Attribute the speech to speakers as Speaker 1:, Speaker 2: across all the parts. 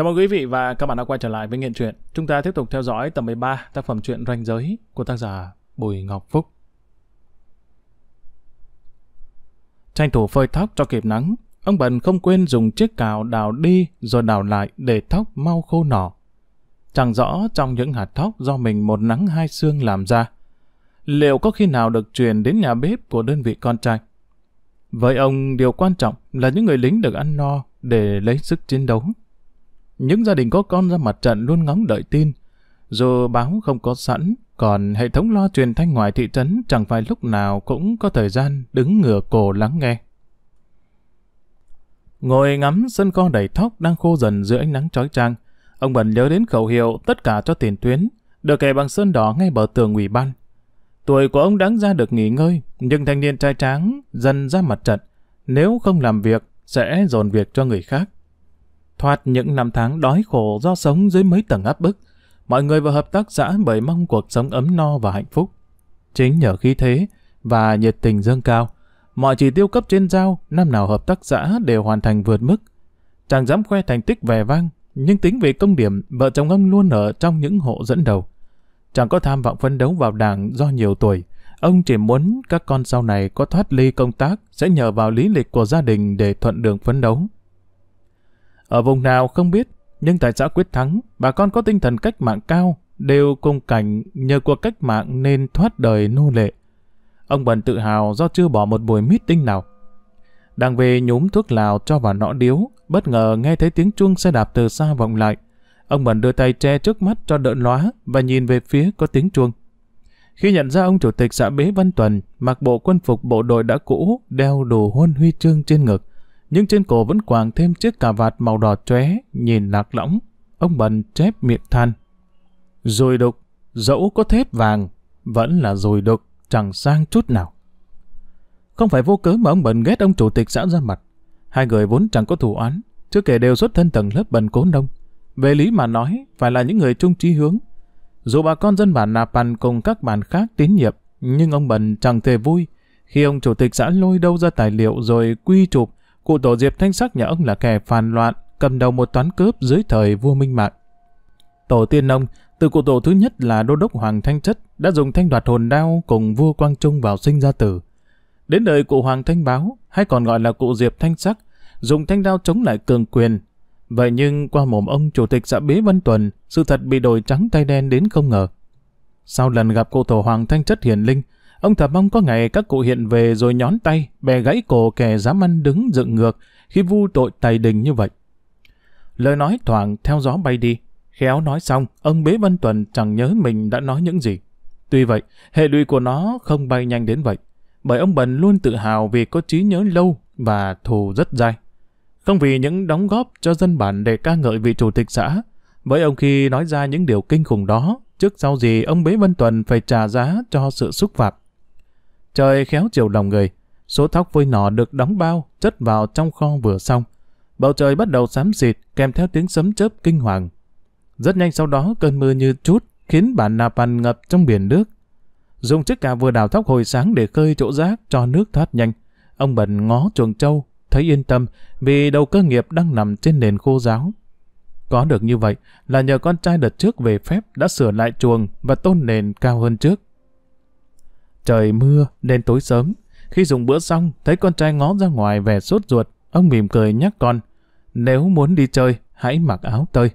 Speaker 1: Chào mừng quý vị và các bạn đã quay trở lại với Nghiện chuyện. Chúng ta tiếp tục theo dõi tập 13 tác phẩm truyện Ranh Giới của tác giả Bùi Ngọc Phúc. Tranh thủ phơi tóc cho kịp nắng, ông Bần không quên dùng chiếc cào đào đi rồi đào lại để tóc mau khô nỏ. Chẳng rõ trong những hạt tóc do mình một nắng hai xương làm ra, liệu có khi nào được truyền đến nhà bếp của đơn vị con trai? Với ông, điều quan trọng là những người lính được ăn no để lấy sức chiến đấu những gia đình có con ra mặt trận luôn ngóng đợi tin. Dù báo không có sẵn, còn hệ thống loa truyền thanh ngoài thị trấn chẳng phải lúc nào cũng có thời gian đứng ngửa cổ lắng nghe. Ngồi ngắm sân con đầy thóc đang khô dần dưới ánh nắng chói chang, ông Bần nhớ đến khẩu hiệu tất cả cho tiền tuyến, được kẻ bằng sơn đỏ ngay bờ tường ủy ban. Tuổi của ông đáng ra được nghỉ ngơi, nhưng thanh niên trai tráng dần ra mặt trận, nếu không làm việc sẽ dồn việc cho người khác thoát những năm tháng đói khổ do sống dưới mấy tầng áp bức. Mọi người vào hợp tác xã bởi mong cuộc sống ấm no và hạnh phúc. Chính nhờ khí thế và nhiệt tình dâng cao, mọi chỉ tiêu cấp trên giao năm nào hợp tác xã đều hoàn thành vượt mức. Chàng dám khoe thành tích vẻ vang, nhưng tính về công điểm, vợ chồng ông luôn ở trong những hộ dẫn đầu. Chàng có tham vọng phấn đấu vào đảng do nhiều tuổi, ông chỉ muốn các con sau này có thoát ly công tác sẽ nhờ vào lý lịch của gia đình để thuận đường phấn đấu. Ở vùng nào không biết, nhưng tại xã Quyết Thắng, bà con có tinh thần cách mạng cao, đều cùng cảnh nhờ cuộc cách mạng nên thoát đời nô lệ. Ông Bần tự hào do chưa bỏ một buổi mít tinh nào. Đang về nhúm thuốc lào cho vào nọ điếu, bất ngờ nghe thấy tiếng chuông xe đạp từ xa vọng lại. Ông Bần đưa tay che trước mắt cho đỡ lóa và nhìn về phía có tiếng chuông. Khi nhận ra ông chủ tịch xã Bế Văn Tuần, mặc bộ quân phục bộ đội đã cũ, đeo đồ huân huy chương trên ngực, nhưng trên cổ vẫn quàng thêm chiếc cà vạt màu đỏ chóe, nhìn lạc lõng. Ông Bần chép miệng than. Rồi đục, dẫu có thép vàng, vẫn là rồi đục, chẳng sang chút nào. Không phải vô cớ mà ông Bần ghét ông chủ tịch xã ra mặt. Hai người vốn chẳng có thù oán, chưa kể đều xuất thân tầng lớp Bần cố nông. Về lý mà nói, phải là những người chung trí hướng. Dù bà con dân bản nạp Napan cùng các bản khác tín nhiệm, nhưng ông Bần chẳng thể vui khi ông chủ tịch xã lôi đâu ra tài liệu rồi quy chụp cụ tổ Diệp Thanh Sắc nhà ông là kẻ phản loạn, cầm đầu một toán cướp dưới thời vua Minh Mạng. Tổ tiên ông, từ cụ tổ thứ nhất là đô đốc Hoàng Thanh Chất, đã dùng thanh đoạt hồn đao cùng vua Quang Trung vào sinh ra tử. Đến đời cụ Hoàng Thanh Báo, hay còn gọi là cụ Diệp Thanh Sắc, dùng thanh đao chống lại cường quyền. Vậy nhưng qua mồm ông chủ tịch xã Bế Văn Tuần, sự thật bị đổi trắng tay đen đến không ngờ. Sau lần gặp cụ tổ Hoàng Thanh Chất Hiền Linh, Ông thầm mong có ngày các cụ hiện về rồi nhón tay, bè gãy cổ kẻ dám ăn đứng dựng ngược khi vu tội tài đình như vậy. Lời nói thoảng theo gió bay đi. Khéo nói xong, ông Bế Văn Tuần chẳng nhớ mình đã nói những gì. Tuy vậy, hệ lụy của nó không bay nhanh đến vậy, bởi ông Bần luôn tự hào vì có trí nhớ lâu và thù rất dai. Không vì những đóng góp cho dân bản để ca ngợi vị chủ tịch xã, với ông khi nói ra những điều kinh khủng đó, trước sau gì ông Bế Văn Tuần phải trả giá cho sự xúc phạm. Trời khéo chiều lòng người, số thóc vôi nọ được đóng bao, chất vào trong kho vừa xong. Bầu trời bắt đầu xám xịt, kèm theo tiếng sấm chớp kinh hoàng. Rất nhanh sau đó cơn mưa như chút, khiến bản Napan ngập trong biển nước. Dùng chiếc cà vừa đào thóc hồi sáng để khơi chỗ rác cho nước thoát nhanh. Ông Bần ngó chuồng trâu, thấy yên tâm vì đầu cơ nghiệp đang nằm trên nền khô giáo. Có được như vậy là nhờ con trai đợt trước về phép đã sửa lại chuồng và tôn nền cao hơn trước. Trời mưa nên tối sớm, khi dùng bữa xong, thấy con trai ngó ra ngoài vẻ sốt ruột, ông mỉm cười nhắc con, nếu muốn đi chơi, hãy mặc áo tơi.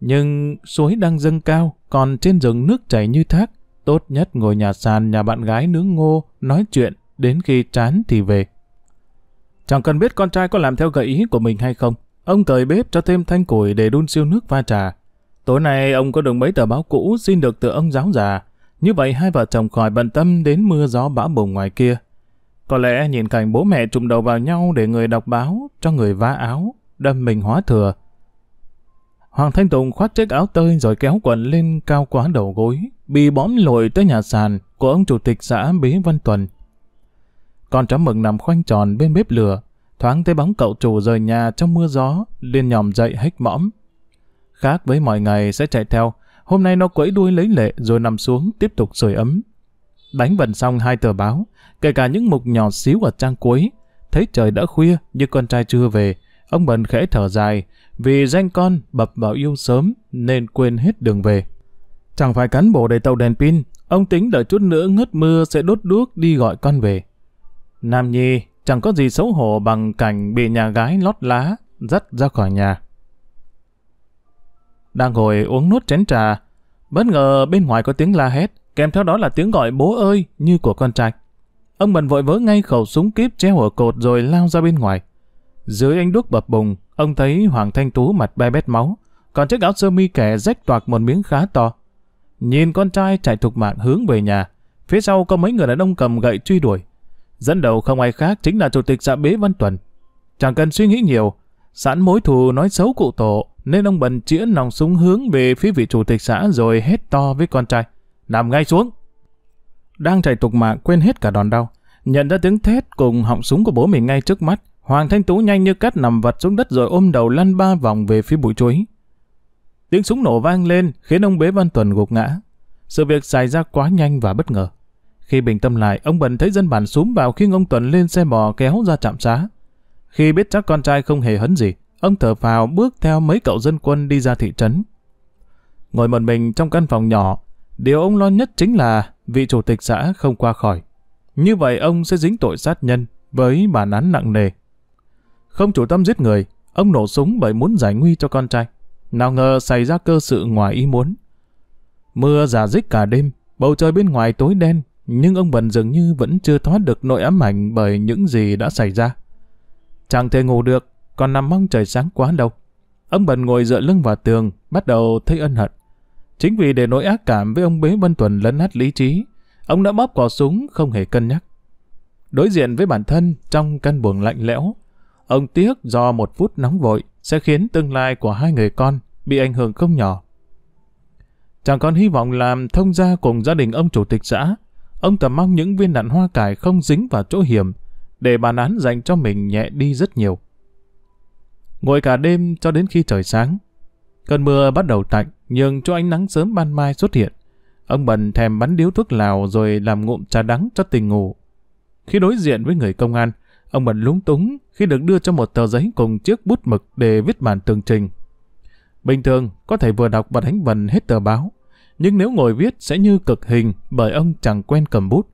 Speaker 1: Nhưng suối đang dâng cao, còn trên rừng nước chảy như thác, tốt nhất ngồi nhà sàn nhà bạn gái nướng ngô, nói chuyện, đến khi chán thì về. Chẳng cần biết con trai có làm theo gợi ý của mình hay không, ông cởi bếp cho thêm thanh củi để đun siêu nước pha trà. Tối nay ông có được mấy tờ báo cũ xin được từ ông giáo già, như vậy hai vợ chồng khỏi bận tâm đến mưa gió bão bùng ngoài kia. Có lẽ nhìn cảnh bố mẹ trùng đầu vào nhau để người đọc báo, cho người vá áo, đâm mình hóa thừa. Hoàng Thanh Tùng khoát chiếc áo tơi rồi kéo quần lên cao quá đầu gối, bị bõm lội tới nhà sàn của ông chủ tịch xã Bí Văn Tuần. Con chó mừng nằm khoanh tròn bên bếp lửa, thoáng thấy bóng cậu chủ rời nhà trong mưa gió, liền nhòm dậy hách mõm. Khác với mọi ngày sẽ chạy theo, Hôm nay nó quẫy đuôi lấy lệ rồi nằm xuống tiếp tục sưởi ấm. Đánh vần xong hai tờ báo, kể cả những mục nhỏ xíu ở trang cuối. Thấy trời đã khuya nhưng con trai chưa về. Ông Bần khẽ thở dài vì danh con bập vào yêu sớm nên quên hết đường về. Chẳng phải cán bộ để tàu đèn pin, ông tính đợi chút nữa ngớt mưa sẽ đốt đuốc đi gọi con về. Nam Nhi chẳng có gì xấu hổ bằng cảnh bị nhà gái lót lá dắt ra khỏi nhà đang ngồi uống nốt chén trà. Bất ngờ bên ngoài có tiếng la hét, kèm theo đó là tiếng gọi bố ơi như của con trai. Ông Bần vội vỡ ngay khẩu súng kíp treo ở cột rồi lao ra bên ngoài. Dưới ánh đuốc bập bùng, ông thấy Hoàng Thanh Tú mặt be bét máu, còn chiếc áo sơ mi kẻ rách toạc một miếng khá to. Nhìn con trai chạy thục mạng hướng về nhà, phía sau có mấy người đàn ông cầm gậy truy đuổi. Dẫn đầu không ai khác chính là Chủ tịch xã Bế Văn Tuần. Chẳng cần suy nghĩ nhiều, sẵn mối thù nói xấu cụ tổ, nên ông Bần chĩa nòng súng hướng về phía vị chủ tịch xã rồi hét to với con trai. Nằm ngay xuống! Đang chạy tục mạng quên hết cả đòn đau. Nhận ra tiếng thét cùng họng súng của bố mình ngay trước mắt, Hoàng Thanh Tú nhanh như cắt nằm vật xuống đất rồi ôm đầu lăn ba vòng về phía bụi chuối. Tiếng súng nổ vang lên khiến ông Bế Văn Tuần gục ngã. Sự việc xảy ra quá nhanh và bất ngờ. Khi bình tâm lại, ông Bần thấy dân bản súng vào khi ông Tuần lên xe bò kéo ra trạm xá. Khi biết chắc con trai không hề hấn gì, Ông thở phào bước theo mấy cậu dân quân đi ra thị trấn. Ngồi một mình trong căn phòng nhỏ, điều ông lo nhất chính là vị chủ tịch xã không qua khỏi. Như vậy ông sẽ dính tội sát nhân với bản án nặng nề. Không chủ tâm giết người, ông nổ súng bởi muốn giải nguy cho con trai. Nào ngờ xảy ra cơ sự ngoài ý muốn. Mưa giả dích cả đêm, bầu trời bên ngoài tối đen, nhưng ông Bần dường như vẫn chưa thoát được nỗi ám ảnh bởi những gì đã xảy ra. Chẳng thể ngủ được, còn nằm mong trời sáng quá lâu. Ông Bần ngồi dựa lưng vào tường, bắt đầu thấy ân hận. Chính vì để nỗi ác cảm với ông Bế Văn Tuần lấn át lý trí, ông đã bóp cò súng không hề cân nhắc. Đối diện với bản thân trong căn buồng lạnh lẽo, ông tiếc do một phút nóng vội sẽ khiến tương lai của hai người con bị ảnh hưởng không nhỏ. Chàng còn hy vọng làm thông gia cùng gia đình ông chủ tịch xã. Ông tầm mong những viên đạn hoa cải không dính vào chỗ hiểm để bản án dành cho mình nhẹ đi rất nhiều ngồi cả đêm cho đến khi trời sáng. Cơn mưa bắt đầu tạnh, nhưng cho ánh nắng sớm ban mai xuất hiện. Ông Bần thèm bắn điếu thuốc lào rồi làm ngụm trà đắng cho tình ngủ. Khi đối diện với người công an, ông Bần lúng túng khi được đưa cho một tờ giấy cùng chiếc bút mực để viết bản tường trình. Bình thường, có thể vừa đọc và đánh vần hết tờ báo, nhưng nếu ngồi viết sẽ như cực hình bởi ông chẳng quen cầm bút.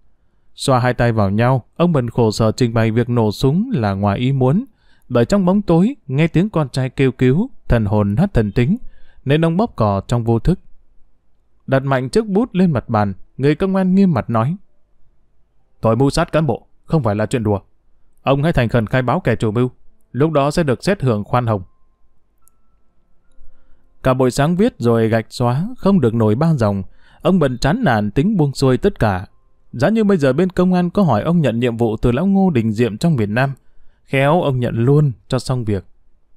Speaker 1: Xoa hai tay vào nhau, ông Bần khổ sở trình bày việc nổ súng là ngoài ý muốn, bởi trong bóng tối nghe tiếng con trai kêu cứu, thần hồn hát thần tính, nên ông bóp cò trong vô thức. Đặt mạnh chiếc bút lên mặt bàn, người công an nghiêm mặt nói. Tội mưu sát cán bộ, không phải là chuyện đùa. Ông hãy thành khẩn khai báo kẻ chủ mưu, lúc đó sẽ được xét hưởng khoan hồng. Cả buổi sáng viết rồi gạch xóa, không được nổi ba dòng. Ông bần chán nản tính buông xuôi tất cả. Giá như bây giờ bên công an có hỏi ông nhận nhiệm vụ từ lão Ngô Đình Diệm trong miền Nam, Khéo ông nhận luôn cho xong việc.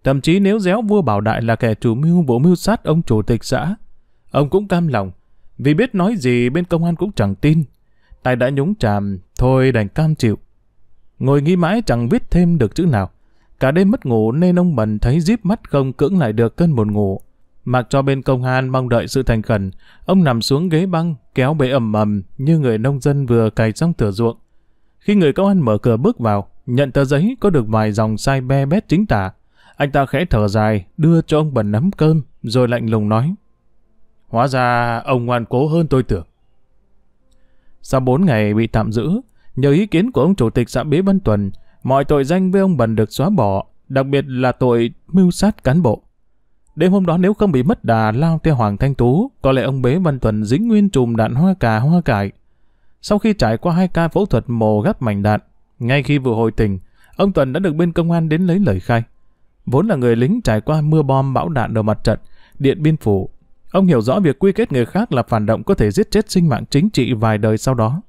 Speaker 1: Thậm chí nếu déo vua Bảo Đại là kẻ chủ mưu bộ mưu sát ông chủ tịch xã, ông cũng cam lòng, vì biết nói gì bên công an cũng chẳng tin. tài đã nhúng chàm, thôi đành cam chịu. Ngồi nghĩ mãi chẳng viết thêm được chữ nào. Cả đêm mất ngủ nên ông Bần thấy díp mắt không cưỡng lại được cơn buồn ngủ. Mặc cho bên công an mong đợi sự thành khẩn, ông nằm xuống ghế băng, kéo bể ẩm ẩm như người nông dân vừa cày xong thửa ruộng. Khi người công an mở cửa bước vào, Nhận tờ giấy có được vài dòng sai be bét chính tả. Anh ta khẽ thở dài, đưa cho ông bẩn nắm cơm, rồi lạnh lùng nói. Hóa ra ông ngoan cố hơn tôi tưởng. Sau bốn ngày bị tạm giữ, nhờ ý kiến của ông chủ tịch xã Bế Văn Tuần, mọi tội danh với ông Bần được xóa bỏ, đặc biệt là tội mưu sát cán bộ. Đêm hôm đó nếu không bị mất đà lao theo Hoàng Thanh Tú, có lẽ ông Bế Văn Tuần dính nguyên trùm đạn hoa cà hoa cải. Sau khi trải qua hai ca phẫu thuật mổ gắp mảnh đạn, ngay khi vừa hồi tình, ông Tuần đã được bên công an đến lấy lời khai. Vốn là người lính trải qua mưa bom bão đạn đầu mặt trận, điện biên phủ. Ông hiểu rõ việc quy kết người khác là phản động có thể giết chết sinh mạng chính trị vài đời sau đó.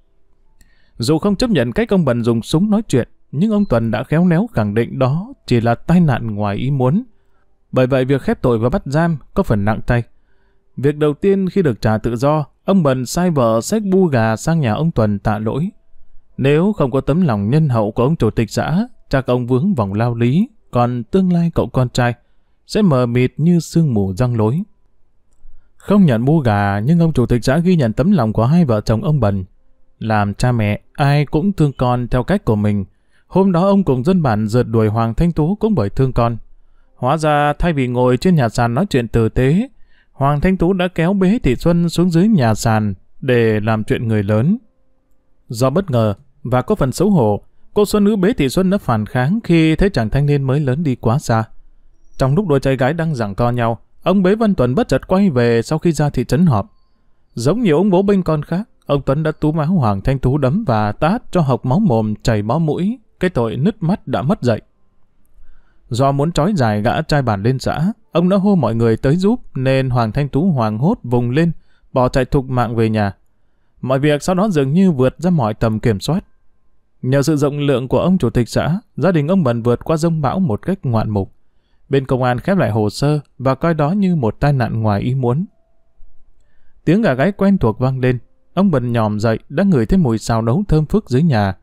Speaker 1: Dù không chấp nhận cách ông Bần dùng súng nói chuyện, nhưng ông Tuần đã khéo léo khẳng định đó chỉ là tai nạn ngoài ý muốn. Bởi vậy việc khép tội và bắt giam có phần nặng tay. Việc đầu tiên khi được trả tự do, ông Bần sai vợ xách bu gà sang nhà ông Tuần tạ lỗi. Nếu không có tấm lòng nhân hậu của ông chủ tịch xã, chắc ông vướng vòng lao lý, còn tương lai cậu con trai sẽ mờ mịt như sương mù răng lối. Không nhận mua gà, nhưng ông chủ tịch xã ghi nhận tấm lòng của hai vợ chồng ông Bần. Làm cha mẹ, ai cũng thương con theo cách của mình. Hôm đó ông cùng dân bản rượt đuổi Hoàng Thanh Tú cũng bởi thương con. Hóa ra thay vì ngồi trên nhà sàn nói chuyện tử tế, Hoàng Thanh Tú đã kéo bế Thị Xuân xuống dưới nhà sàn để làm chuyện người lớn. Do bất ngờ, và có phần xấu hổ, cô Xuân nữ bế thị Xuân đã phản kháng khi thấy chàng thanh niên mới lớn đi quá xa. Trong lúc đôi trai gái đang giằng co nhau, ông bế Văn Tuấn bất chợt quay về sau khi ra thị trấn họp. Giống nhiều ông bố bên con khác, ông Tuấn đã tú máu Hoàng Thanh Tú đấm và tát cho học máu mồm chảy máu mũi, cái tội nứt mắt đã mất dậy. Do muốn trói dài gã trai bản lên xã, ông đã hô mọi người tới giúp nên Hoàng Thanh Tú hoàng hốt vùng lên, bỏ chạy thục mạng về nhà. Mọi việc sau đó dường như vượt ra mọi tầm kiểm soát. Nhờ sự rộng lượng của ông chủ tịch xã, gia đình ông Bần vượt qua rông bão một cách ngoạn mục. Bên công an khép lại hồ sơ và coi đó như một tai nạn ngoài ý muốn. Tiếng gà gáy quen thuộc vang lên, ông Bần nhòm dậy đã ngửi thấy mùi xào nấu thơm phức dưới nhà.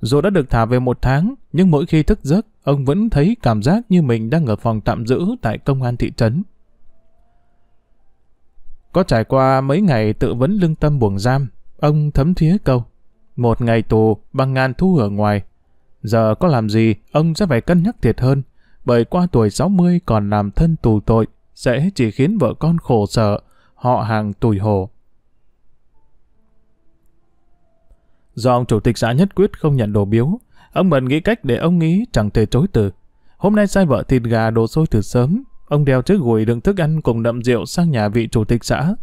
Speaker 1: Dù đã được thả về một tháng, nhưng mỗi khi thức giấc, ông vẫn thấy cảm giác như mình đang ở phòng tạm giữ tại công an thị trấn. Có trải qua mấy ngày tự vấn lương tâm buồng giam, ông thấm thía câu một ngày tù bằng ngàn thu ở ngoài. Giờ có làm gì, ông sẽ phải cân nhắc thiệt hơn, bởi qua tuổi 60 còn làm thân tù tội, sẽ chỉ khiến vợ con khổ sở, họ hàng tủi hổ. Do ông chủ tịch xã nhất quyết không nhận đồ biếu, ông bận nghĩ cách để ông ý chẳng thể chối từ. Hôm nay sai vợ thịt gà đồ xôi từ sớm, ông đeo chiếc gùi đựng thức ăn cùng đậm rượu sang nhà vị chủ tịch xã,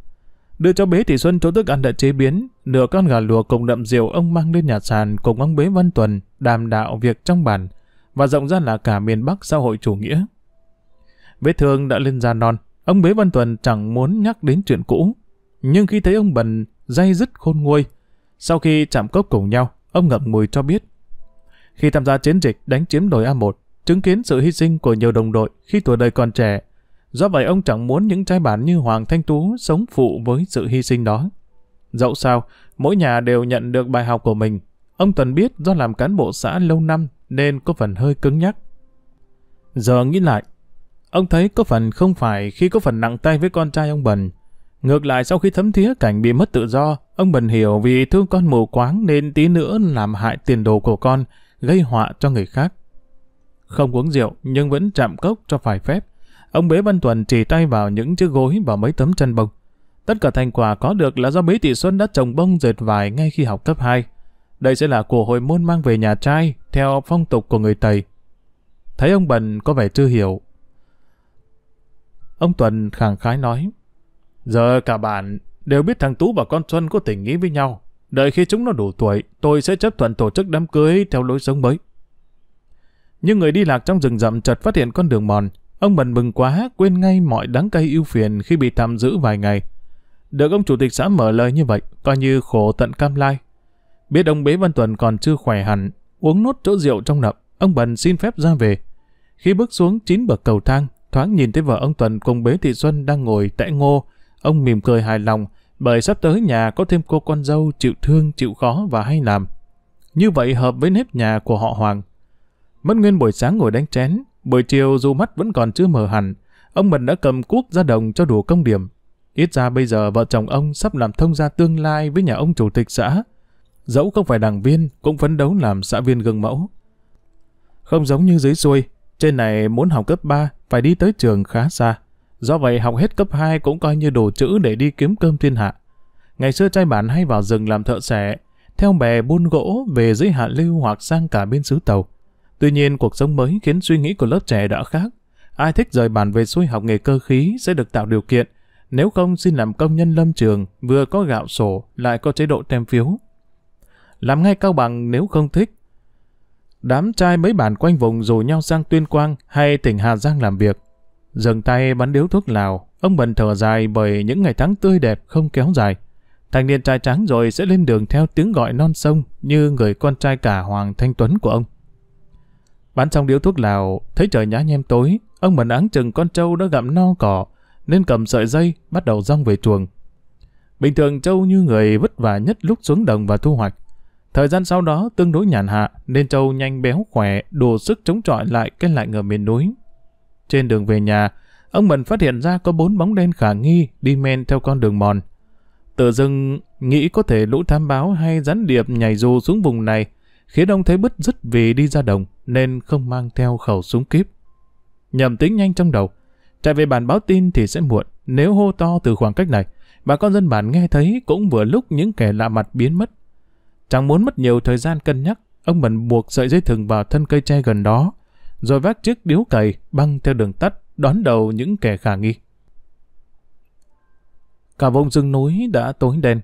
Speaker 1: Đưa cho bế thị Xuân chỗ thức ăn đã chế biến, nửa con gà lùa cùng đậm rượu ông mang lên nhà sàn cùng ông bế Văn Tuần đàm đạo việc trong bản và rộng ra là cả miền Bắc xã hội chủ nghĩa. Vết thương đã lên da non, ông bế Văn Tuần chẳng muốn nhắc đến chuyện cũ. Nhưng khi thấy ông Bần dây dứt khôn nguôi, sau khi chạm cốc cùng nhau, ông ngậm mùi cho biết. Khi tham gia chiến dịch đánh chiếm đồi A1, chứng kiến sự hy sinh của nhiều đồng đội khi tuổi đời còn trẻ, Do vậy ông chẳng muốn những trai bản như Hoàng Thanh Tú sống phụ với sự hy sinh đó. Dẫu sao, mỗi nhà đều nhận được bài học của mình. Ông Tuần biết do làm cán bộ xã lâu năm nên có phần hơi cứng nhắc. Giờ nghĩ lại, ông thấy có phần không phải khi có phần nặng tay với con trai ông Bần. Ngược lại sau khi thấm thía cảnh bị mất tự do, ông Bần hiểu vì thương con mù quáng nên tí nữa làm hại tiền đồ của con, gây họa cho người khác. Không uống rượu nhưng vẫn chạm cốc cho phải phép. Ông Bế Văn Tuần chỉ tay vào những chiếc gối và mấy tấm chăn bông. Tất cả thành quả có được là do bế Thị Xuân đã trồng bông dệt vải ngay khi học cấp 2. Đây sẽ là của hồi môn mang về nhà trai, theo phong tục của người Tây. Thấy ông Bần có vẻ chưa hiểu. Ông Tuần khẳng khái nói, Giờ cả bạn đều biết thằng Tú và con Xuân có tình nghĩ với nhau. Đợi khi chúng nó đủ tuổi, tôi sẽ chấp thuận tổ chức đám cưới theo lối sống mới. Nhưng người đi lạc trong rừng rậm chợt phát hiện con đường mòn, Ông bần mừng quá, quên ngay mọi đắng cay ưu phiền khi bị tạm giữ vài ngày. Được ông chủ tịch xã mở lời như vậy, coi như khổ tận cam lai. Biết ông Bế Văn Tuần còn chưa khỏe hẳn, uống nốt chỗ rượu trong nập ông bần xin phép ra về. Khi bước xuống chín bậc cầu thang, thoáng nhìn thấy vợ ông Tuần cùng Bế Thị Xuân đang ngồi tẽ ngô, ông mỉm cười hài lòng, bởi sắp tới nhà có thêm cô con dâu chịu thương, chịu khó và hay làm. Như vậy hợp với nếp nhà của họ Hoàng. Mất nguyên buổi sáng ngồi đánh chén, Buổi chiều dù mắt vẫn còn chưa mở hẳn, ông Mần đã cầm cuốc ra đồng cho đủ công điểm. Ít ra bây giờ vợ chồng ông sắp làm thông gia tương lai với nhà ông chủ tịch xã. Dẫu không phải đảng viên, cũng phấn đấu làm xã viên gương mẫu. Không giống như dưới xuôi, trên này muốn học cấp 3 phải đi tới trường khá xa. Do vậy học hết cấp 2 cũng coi như đồ chữ để đi kiếm cơm thiên hạ. Ngày xưa trai bản hay vào rừng làm thợ xẻ, theo bè buôn gỗ về dưới hạ lưu hoặc sang cả bên xứ tàu. Tuy nhiên, cuộc sống mới khiến suy nghĩ của lớp trẻ đã khác. Ai thích rời bàn về xuôi học nghề cơ khí sẽ được tạo điều kiện, nếu không xin làm công nhân lâm trường, vừa có gạo sổ, lại có chế độ tem phiếu. Làm ngay cao bằng nếu không thích. Đám trai mấy bản quanh vùng rủ nhau sang Tuyên Quang hay tỉnh Hà Giang làm việc. Dừng tay bắn điếu thuốc lào, ông bần thở dài bởi những ngày tháng tươi đẹp không kéo dài. Thanh niên trai trắng rồi sẽ lên đường theo tiếng gọi non sông như người con trai cả Hoàng Thanh Tuấn của ông. Bán xong điếu thuốc lào, thấy trời nhá nhem tối, ông Mần áng chừng con trâu đã gặm no cỏ, nên cầm sợi dây, bắt đầu rong về chuồng. Bình thường trâu như người vất vả nhất lúc xuống đồng và thu hoạch. Thời gian sau đó tương đối nhàn hạ, nên trâu nhanh béo khỏe, đủ sức chống chọi lại cái lại ngờ miền núi. Trên đường về nhà, ông Mần phát hiện ra có bốn bóng đen khả nghi đi men theo con đường mòn. Tự dưng nghĩ có thể lũ tham báo hay rắn điệp nhảy dù xuống vùng này khiến ông thấy bứt rứt vì đi ra đồng nên không mang theo khẩu súng kíp. Nhầm tính nhanh trong đầu, chạy về bản báo tin thì sẽ muộn nếu hô to từ khoảng cách này. Bà con dân bản nghe thấy cũng vừa lúc những kẻ lạ mặt biến mất. Chẳng muốn mất nhiều thời gian cân nhắc, ông bần buộc sợi dây thừng vào thân cây tre gần đó, rồi vác chiếc điếu cày băng theo đường tắt đón đầu những kẻ khả nghi. Cả vùng rừng núi đã tối đen,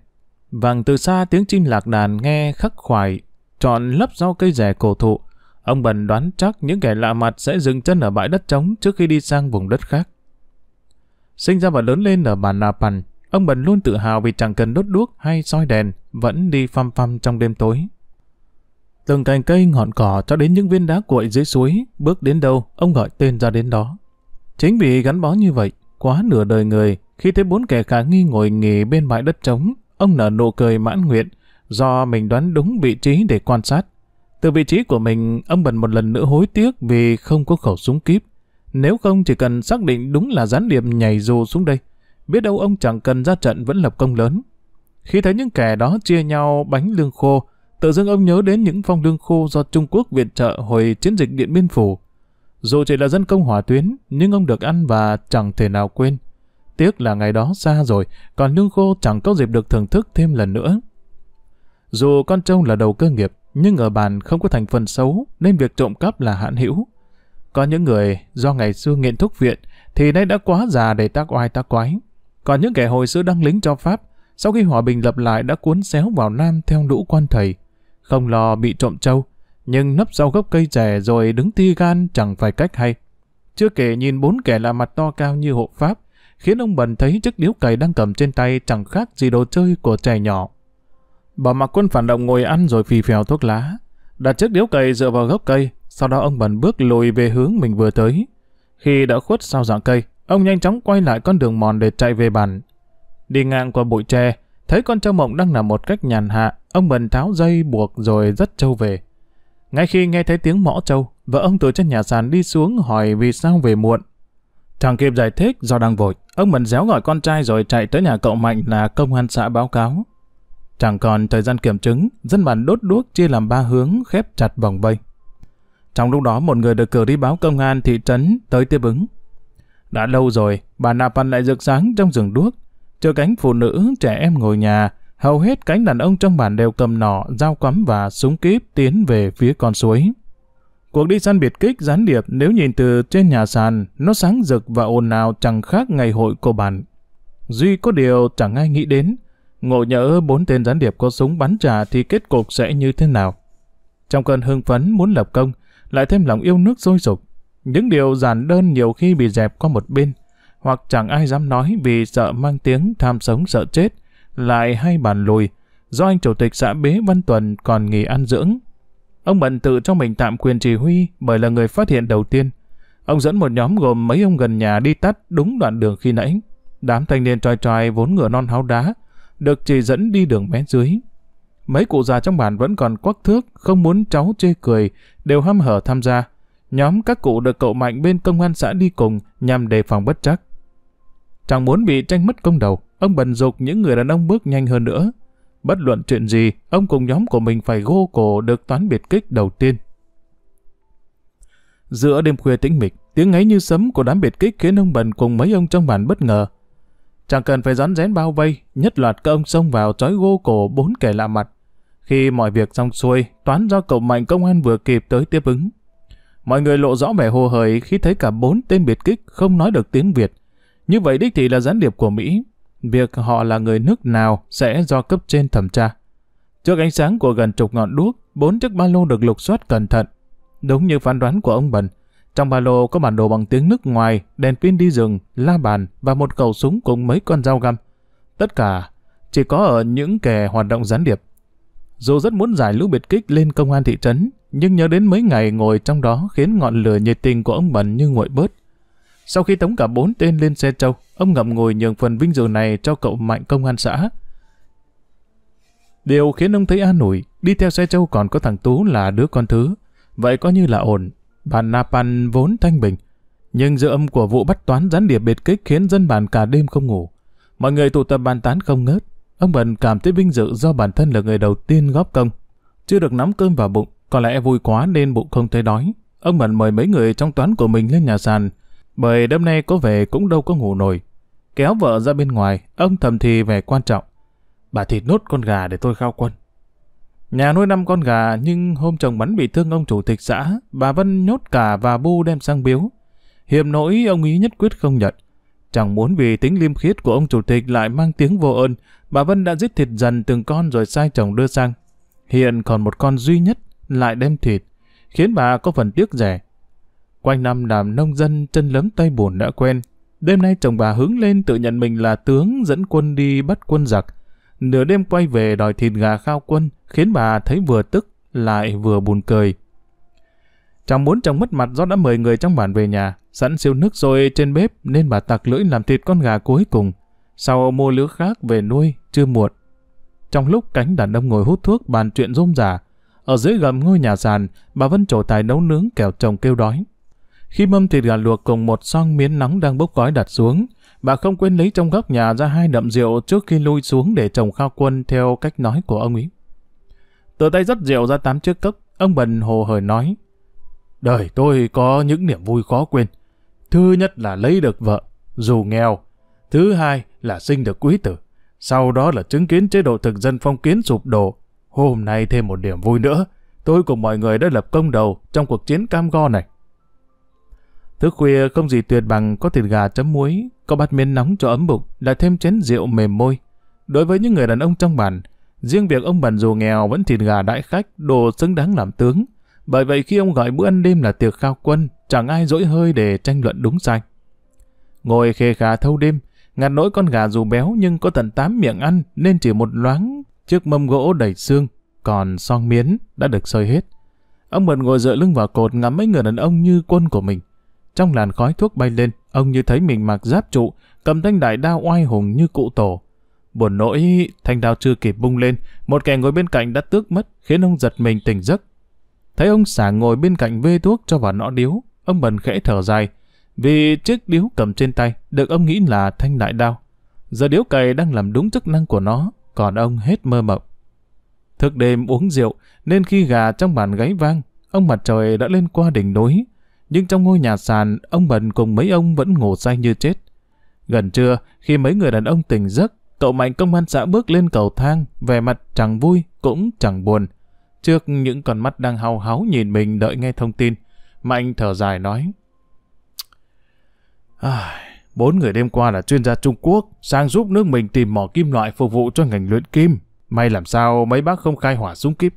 Speaker 1: vàng từ xa tiếng chim lạc đàn nghe khắc khoải chọn lấp rau cây rẻ cổ thụ. Ông Bần đoán chắc những kẻ lạ mặt sẽ dừng chân ở bãi đất trống trước khi đi sang vùng đất khác. Sinh ra và lớn lên ở bản Nà Pằn, ông Bần luôn tự hào vì chẳng cần đốt đuốc hay soi đèn, vẫn đi phăm phăm trong đêm tối. Từng cành cây ngọn cỏ cho đến những viên đá cuội dưới suối, bước đến đâu, ông gọi tên ra đến đó. Chính vì gắn bó như vậy, quá nửa đời người, khi thấy bốn kẻ khả nghi ngồi nghỉ bên bãi đất trống, ông nở nụ cười mãn nguyện, do mình đoán đúng vị trí để quan sát. Từ vị trí của mình, ông Bần một lần nữa hối tiếc vì không có khẩu súng kíp. Nếu không chỉ cần xác định đúng là gián điệp nhảy dù xuống đây, biết đâu ông chẳng cần ra trận vẫn lập công lớn. Khi thấy những kẻ đó chia nhau bánh lương khô, tự dưng ông nhớ đến những phong lương khô do Trung Quốc viện trợ hồi chiến dịch Điện Biên Phủ. Dù chỉ là dân công hỏa tuyến, nhưng ông được ăn và chẳng thể nào quên. Tiếc là ngày đó xa rồi, còn lương khô chẳng có dịp được thưởng thức thêm lần nữa. Dù con trâu là đầu cơ nghiệp, nhưng ở bàn không có thành phần xấu, nên việc trộm cắp là hạn hữu. Có những người do ngày xưa nghiện thuốc viện thì nay đã quá già để tác oai tác quái. Còn những kẻ hồi xưa đăng lính cho Pháp, sau khi hòa bình lập lại đã cuốn xéo vào Nam theo lũ quan thầy. Không lo bị trộm trâu, nhưng nấp sau gốc cây trẻ rồi đứng ti gan chẳng phải cách hay. Chưa kể nhìn bốn kẻ là mặt to cao như hộ Pháp, khiến ông Bần thấy chiếc điếu cày đang cầm trên tay chẳng khác gì đồ chơi của trẻ nhỏ bà mặc quân phản động ngồi ăn rồi phì phèo thuốc lá. Đặt chiếc điếu cày dựa vào gốc cây, sau đó ông bần bước lùi về hướng mình vừa tới. Khi đã khuất sau dạng cây, ông nhanh chóng quay lại con đường mòn để chạy về bản Đi ngang qua bụi tre, thấy con trâu mộng đang nằm một cách nhàn hạ, ông bần tháo dây buộc rồi dắt trâu về. Ngay khi nghe thấy tiếng mõ trâu, vợ ông từ trên nhà sàn đi xuống hỏi vì sao về muộn. Chẳng kịp giải thích do đang vội, ông bần réo gọi con trai rồi chạy tới nhà cậu Mạnh là công an xã báo cáo. Chẳng còn thời gian kiểm chứng, dân bản đốt đuốc chia làm ba hướng khép chặt vòng vây. Trong lúc đó một người được cử đi báo công an thị trấn tới tiếp ứng. Đã lâu rồi, bà Napan lại rực sáng trong rừng đuốc. Chờ cánh phụ nữ, trẻ em ngồi nhà, hầu hết cánh đàn ông trong bản đều cầm nỏ, dao quắm và súng kíp tiến về phía con suối. Cuộc đi săn biệt kích gián điệp nếu nhìn từ trên nhà sàn, nó sáng rực và ồn ào chẳng khác ngày hội của bản. Duy có điều chẳng ai nghĩ đến ngộ nhỡ bốn tên gián điệp có súng bắn trả thì kết cục sẽ như thế nào. Trong cơn hưng phấn muốn lập công, lại thêm lòng yêu nước sôi sục, những điều giản đơn nhiều khi bị dẹp qua một bên, hoặc chẳng ai dám nói vì sợ mang tiếng tham sống sợ chết, lại hay bàn lùi, do anh chủ tịch xã Bế Văn Tuần còn nghỉ ăn dưỡng. Ông bận tự cho mình tạm quyền chỉ huy bởi là người phát hiện đầu tiên. Ông dẫn một nhóm gồm mấy ông gần nhà đi tắt đúng đoạn đường khi nãy. Đám thanh niên trai trai vốn ngựa non háo đá, được chỉ dẫn đi đường mé dưới. Mấy cụ già trong bản vẫn còn quắc thước, không muốn cháu chê cười, đều hăm hở tham gia. Nhóm các cụ được cậu Mạnh bên công an xã đi cùng nhằm đề phòng bất chắc. Chẳng muốn bị tranh mất công đầu, ông bần dục những người đàn ông bước nhanh hơn nữa. Bất luận chuyện gì, ông cùng nhóm của mình phải gô cổ được toán biệt kích đầu tiên. Giữa đêm khuya tĩnh mịch, tiếng ngáy như sấm của đám biệt kích khiến ông bần cùng mấy ông trong bản bất ngờ. Chẳng cần phải rón rén bao vây, nhất loạt các ông xông vào trói gô cổ bốn kẻ lạ mặt. Khi mọi việc xong xuôi, toán do cậu mạnh công an vừa kịp tới tiếp ứng. Mọi người lộ rõ vẻ hồ hởi khi thấy cả bốn tên biệt kích không nói được tiếng Việt. Như vậy đích thị là gián điệp của Mỹ. Việc họ là người nước nào sẽ do cấp trên thẩm tra. Trước ánh sáng của gần chục ngọn đuốc, bốn chiếc ba lô được lục soát cẩn thận. Đúng như phán đoán của ông Bần, trong ba lô có bản đồ bằng tiếng nước ngoài, đèn pin đi rừng, la bàn và một khẩu súng cùng mấy con dao găm. Tất cả chỉ có ở những kẻ hoạt động gián điệp. Dù rất muốn giải lũ biệt kích lên công an thị trấn, nhưng nhớ đến mấy ngày ngồi trong đó khiến ngọn lửa nhiệt tình của ông Bẩn như nguội bớt. Sau khi tống cả bốn tên lên xe trâu, ông ngậm ngùi nhường phần vinh dự này cho cậu Mạnh công an xã. Điều khiến ông thấy an ủi, đi theo xe trâu còn có thằng Tú là đứa con thứ, vậy có như là ổn. Bản Napan vốn thanh bình, nhưng dư âm của vụ bắt toán gián điệp biệt kích khiến dân bản cả đêm không ngủ. Mọi người tụ tập bàn tán không ngớt. Ông Bần cảm thấy vinh dự do bản thân là người đầu tiên góp công. Chưa được nắm cơm vào bụng, có lẽ vui quá nên bụng không thấy đói. Ông Bần mời mấy người trong toán của mình lên nhà sàn, bởi đêm nay có vẻ cũng đâu có ngủ nổi. Kéo vợ ra bên ngoài, ông thầm thì về quan trọng. Bà thịt nốt con gà để tôi khao quân. Nhà nuôi năm con gà nhưng hôm chồng bắn bị thương ông chủ tịch xã, bà Vân nhốt cả và bu đem sang biếu. Hiểm nỗi ông ý nhất quyết không nhận. Chẳng muốn vì tính liêm khiết của ông chủ tịch lại mang tiếng vô ơn, bà Vân đã giết thịt dần từng con rồi sai chồng đưa sang. Hiện còn một con duy nhất lại đem thịt, khiến bà có phần tiếc rẻ. Quanh năm làm nông dân chân lấm tay buồn đã quen. Đêm nay chồng bà hướng lên tự nhận mình là tướng dẫn quân đi bắt quân giặc. Nửa đêm quay về đòi thịt gà khao quân, khiến bà thấy vừa tức lại vừa buồn cười. Trong muốn chồng mất mặt do đã mời người trong bản về nhà, sẵn siêu nước rồi trên bếp nên bà tặc lưỡi làm thịt con gà cuối cùng. Sau mua lứa khác về nuôi, chưa muộn. Trong lúc cánh đàn ông ngồi hút thuốc bàn chuyện rôm rả, ở dưới gầm ngôi nhà sàn, bà vẫn trổ tài nấu nướng kẻo chồng kêu đói. Khi mâm thịt gà luộc cùng một song miến nóng đang bốc gói đặt xuống, bà không quên lấy trong góc nhà ra hai đậm rượu trước khi lui xuống để chồng khao quân theo cách nói của ông ấy. Từ tay rất rượu ra tám chiếc cốc, ông Bần hồ hởi nói. Đời tôi có những niềm vui khó quên. Thứ nhất là lấy được vợ, dù nghèo. Thứ hai là sinh được quý tử. Sau đó là chứng kiến chế độ thực dân phong kiến sụp đổ. Hôm nay thêm một niềm vui nữa. Tôi cùng mọi người đã lập công đầu trong cuộc chiến cam go này. Thức khuya không gì tuyệt bằng có thịt gà chấm muối, có bát miên nóng cho ấm bụng, lại thêm chén rượu mềm môi. Đối với những người đàn ông trong bản, Riêng việc ông Bần dù nghèo vẫn thịt gà đại khách, đồ xứng đáng làm tướng. Bởi vậy khi ông gọi bữa ăn đêm là tiệc khao quân, chẳng ai dỗi hơi để tranh luận đúng sai. Ngồi khề khà thâu đêm, ngặt nỗi con gà dù béo nhưng có tận tám miệng ăn nên chỉ một loáng chiếc mâm gỗ đầy xương, còn son miến đã được sơi hết. Ông Bần ngồi dựa lưng vào cột ngắm mấy người đàn ông như quân của mình. Trong làn khói thuốc bay lên, ông như thấy mình mặc giáp trụ, cầm thanh đại đao oai hùng như cụ tổ, Buồn nỗi, thanh đao chưa kịp bung lên, một kẻ ngồi bên cạnh đã tước mất, khiến ông giật mình tỉnh giấc. Thấy ông xả ngồi bên cạnh vê thuốc cho vào nọ điếu, ông bần khẽ thở dài, vì chiếc điếu cầm trên tay được ông nghĩ là thanh đại đao. Giờ điếu cày đang làm đúng chức năng của nó, còn ông hết mơ mộng. Thức đêm uống rượu, nên khi gà trong bàn gáy vang, ông mặt trời đã lên qua đỉnh núi. Nhưng trong ngôi nhà sàn, ông bần cùng mấy ông vẫn ngủ say như chết. Gần trưa, khi mấy người đàn ông tỉnh giấc, Cậu mạnh công an xã bước lên cầu thang, vẻ mặt chẳng vui, cũng chẳng buồn. Trước những con mắt đang hào háo nhìn mình đợi nghe thông tin, Mạnh thở dài nói. À, bốn người đêm qua là chuyên gia Trung Quốc, sang giúp nước mình tìm mỏ kim loại phục vụ cho ngành luyện kim. May làm sao mấy bác không khai hỏa súng kíp.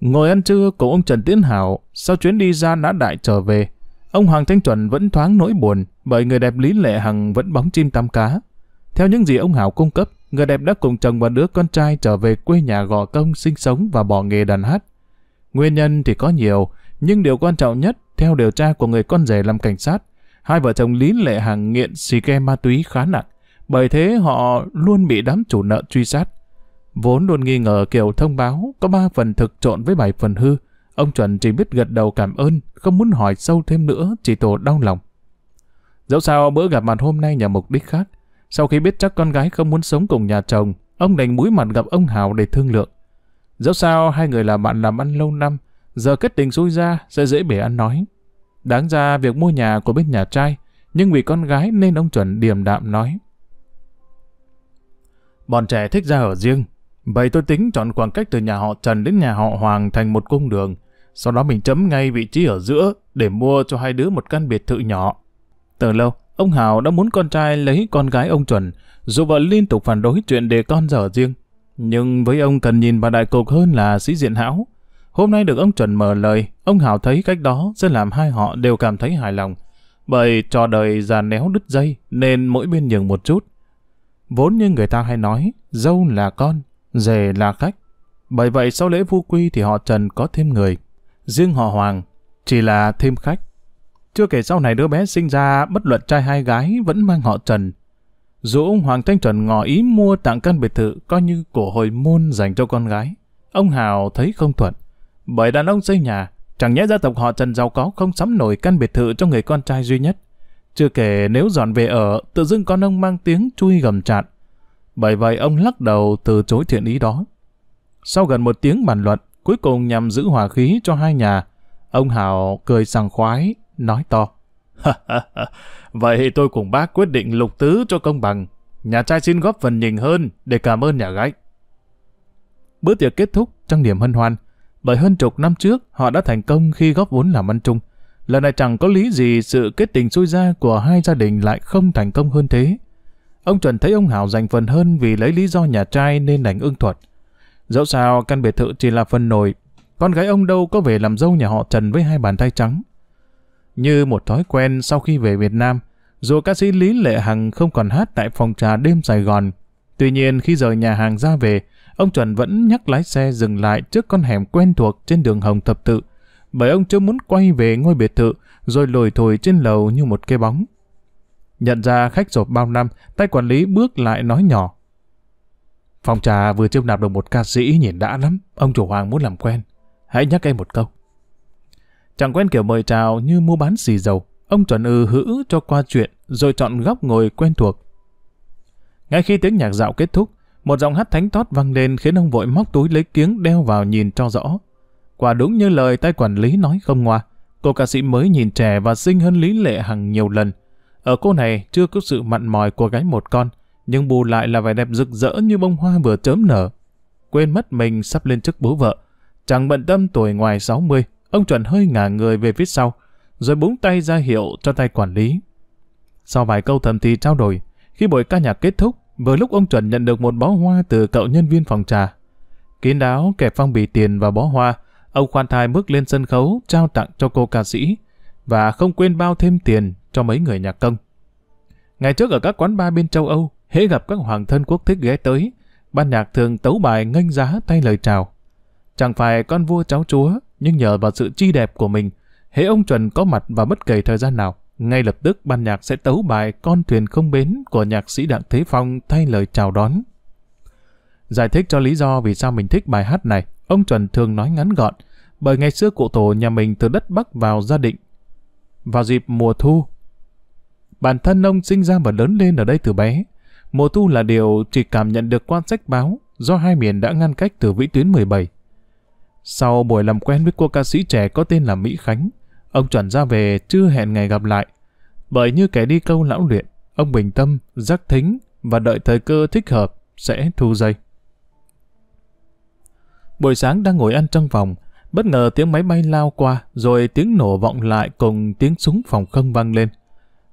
Speaker 1: Ngồi ăn trưa của ông Trần Tiến Hảo, sau chuyến đi ra nã đại trở về, Ông Hoàng Thanh Chuẩn vẫn thoáng nỗi buồn bởi người đẹp Lý Lệ Hằng vẫn bóng chim tăm cá. Theo những gì ông Hảo cung cấp, người đẹp đã cùng chồng và đứa con trai trở về quê nhà gò công sinh sống và bỏ nghề đàn hát. Nguyên nhân thì có nhiều, nhưng điều quan trọng nhất, theo điều tra của người con rể làm cảnh sát, hai vợ chồng Lý Lệ Hằng nghiện xì ke ma túy khá nặng, bởi thế họ luôn bị đám chủ nợ truy sát. Vốn luôn nghi ngờ kiểu thông báo có ba phần thực trộn với bảy phần hư, Ông Chuẩn chỉ biết gật đầu cảm ơn, không muốn hỏi sâu thêm nữa, chỉ tổ đau lòng. Dẫu sao bữa gặp mặt hôm nay nhà mục đích khác. Sau khi biết chắc con gái không muốn sống cùng nhà chồng, ông đành mũi mặt gặp ông Hào để thương lượng. Dẫu sao hai người là bạn làm ăn lâu năm, giờ kết tình xui ra sẽ dễ bể ăn nói. Đáng ra việc mua nhà của bên nhà trai, nhưng vì con gái nên ông Chuẩn điềm đạm nói. Bọn trẻ thích ra ở riêng, Vậy tôi tính chọn khoảng cách từ nhà họ Trần đến nhà họ Hoàng thành một cung đường. Sau đó mình chấm ngay vị trí ở giữa để mua cho hai đứa một căn biệt thự nhỏ. Từ lâu, ông Hào đã muốn con trai lấy con gái ông Chuẩn, dù vợ liên tục phản đối chuyện để con dở riêng. Nhưng với ông cần nhìn vào đại cục hơn là sĩ diện hảo Hôm nay được ông Chuẩn mở lời, ông Hào thấy cách đó sẽ làm hai họ đều cảm thấy hài lòng. Bởi trò đời già néo đứt dây nên mỗi bên nhường một chút. Vốn như người ta hay nói, dâu là con, Rể là khách. Bởi vậy sau lễ vu quy thì họ Trần có thêm người. Riêng họ Hoàng chỉ là thêm khách. Chưa kể sau này đứa bé sinh ra bất luận trai hay gái vẫn mang họ Trần. Dù ông Hoàng Thanh Trần ngỏ ý mua tặng căn biệt thự coi như cổ hồi môn dành cho con gái. Ông Hào thấy không thuận. Bởi đàn ông xây nhà, chẳng nhẽ gia tộc họ Trần giàu có không sắm nổi căn biệt thự cho người con trai duy nhất. Chưa kể nếu dọn về ở, tự dưng con ông mang tiếng chui gầm chặt. Bởi vậy ông lắc đầu từ chối thiện ý đó. Sau gần một tiếng bàn luận, cuối cùng nhằm giữ hòa khí cho hai nhà, ông hào cười sảng khoái, nói to. vậy tôi cùng bác quyết định lục tứ cho công bằng. Nhà trai xin góp phần nhìn hơn để cảm ơn nhà gái. Bữa tiệc kết thúc trong niềm hân hoan, bởi hơn chục năm trước họ đã thành công khi góp vốn làm ăn chung. Lần này chẳng có lý gì sự kết tình xui ra của hai gia đình lại không thành công hơn thế. Ông Trần thấy ông Hảo dành phần hơn vì lấy lý do nhà trai nên đành ưng thuật. Dẫu sao căn biệt thự chỉ là phần nổi, con gái ông đâu có về làm dâu nhà họ Trần với hai bàn tay trắng. Như một thói quen sau khi về Việt Nam, dù ca sĩ Lý Lệ Hằng không còn hát tại phòng trà đêm Sài Gòn, tuy nhiên khi rời nhà hàng ra về, ông Trần vẫn nhắc lái xe dừng lại trước con hẻm quen thuộc trên đường Hồng Thập Tự, bởi ông chưa muốn quay về ngôi biệt thự rồi lồi thổi trên lầu như một cái bóng. Nhận ra khách rộp bao năm, tay quản lý bước lại nói nhỏ. Phòng trà vừa chiêu nạp được một ca sĩ nhìn đã lắm, ông chủ Hoàng muốn làm quen. Hãy nhắc em một câu. Chẳng quen kiểu mời chào như mua bán xì dầu. Ông chuẩn ư hữ cho qua chuyện, rồi chọn góc ngồi quen thuộc. Ngay khi tiếng nhạc dạo kết thúc, một giọng hát thánh thót vang lên khiến ông vội móc túi lấy kiếng đeo vào nhìn cho rõ. Quả đúng như lời tay quản lý nói không ngoa, cô ca sĩ mới nhìn trẻ và xinh hơn Lý Lệ Hằng nhiều lần. Ở cô này chưa có sự mặn mòi của gái một con, nhưng bù lại là vẻ đẹp rực rỡ như bông hoa vừa chớm nở. Quên mất mình sắp lên chức bố vợ. Chẳng bận tâm tuổi ngoài 60, ông chuẩn hơi ngả người về phía sau, rồi búng tay ra hiệu cho tay quản lý. Sau vài câu thầm thì trao đổi, khi buổi ca nhạc kết thúc, vừa lúc ông chuẩn nhận được một bó hoa từ cậu nhân viên phòng trà. Kín đáo kẹp phong bì tiền và bó hoa, ông khoan thai bước lên sân khấu trao tặng cho cô ca sĩ và không quên bao thêm tiền cho mấy người nhạc công. Ngày trước ở các quán bar bên châu Âu, hễ gặp các hoàng thân quốc thích ghé tới, ban nhạc thường tấu bài nghênh giá tay lời chào. Chẳng phải con vua cháu chúa, nhưng nhờ vào sự chi đẹp của mình, hễ ông Chuẩn có mặt và bất kể thời gian nào, ngay lập tức ban nhạc sẽ tấu bài Con thuyền không bến của nhạc sĩ Đặng Thế Phong thay lời chào đón. Giải thích cho lý do vì sao mình thích bài hát này, ông Chuẩn thường nói ngắn gọn, bởi ngày xưa cụ tổ nhà mình từ đất Bắc vào gia định. Vào dịp mùa thu, Bản thân ông sinh ra và lớn lên ở đây từ bé. Mùa thu là điều chỉ cảm nhận được qua sách báo do hai miền đã ngăn cách từ vĩ tuyến 17. Sau buổi làm quen với cô ca sĩ trẻ có tên là Mỹ Khánh, ông chuẩn ra về chưa hẹn ngày gặp lại. Bởi như kẻ đi câu lão luyện, ông bình tâm, giác thính và đợi thời cơ thích hợp sẽ thu dây. Buổi sáng đang ngồi ăn trong phòng, bất ngờ tiếng máy bay lao qua rồi tiếng nổ vọng lại cùng tiếng súng phòng không vang lên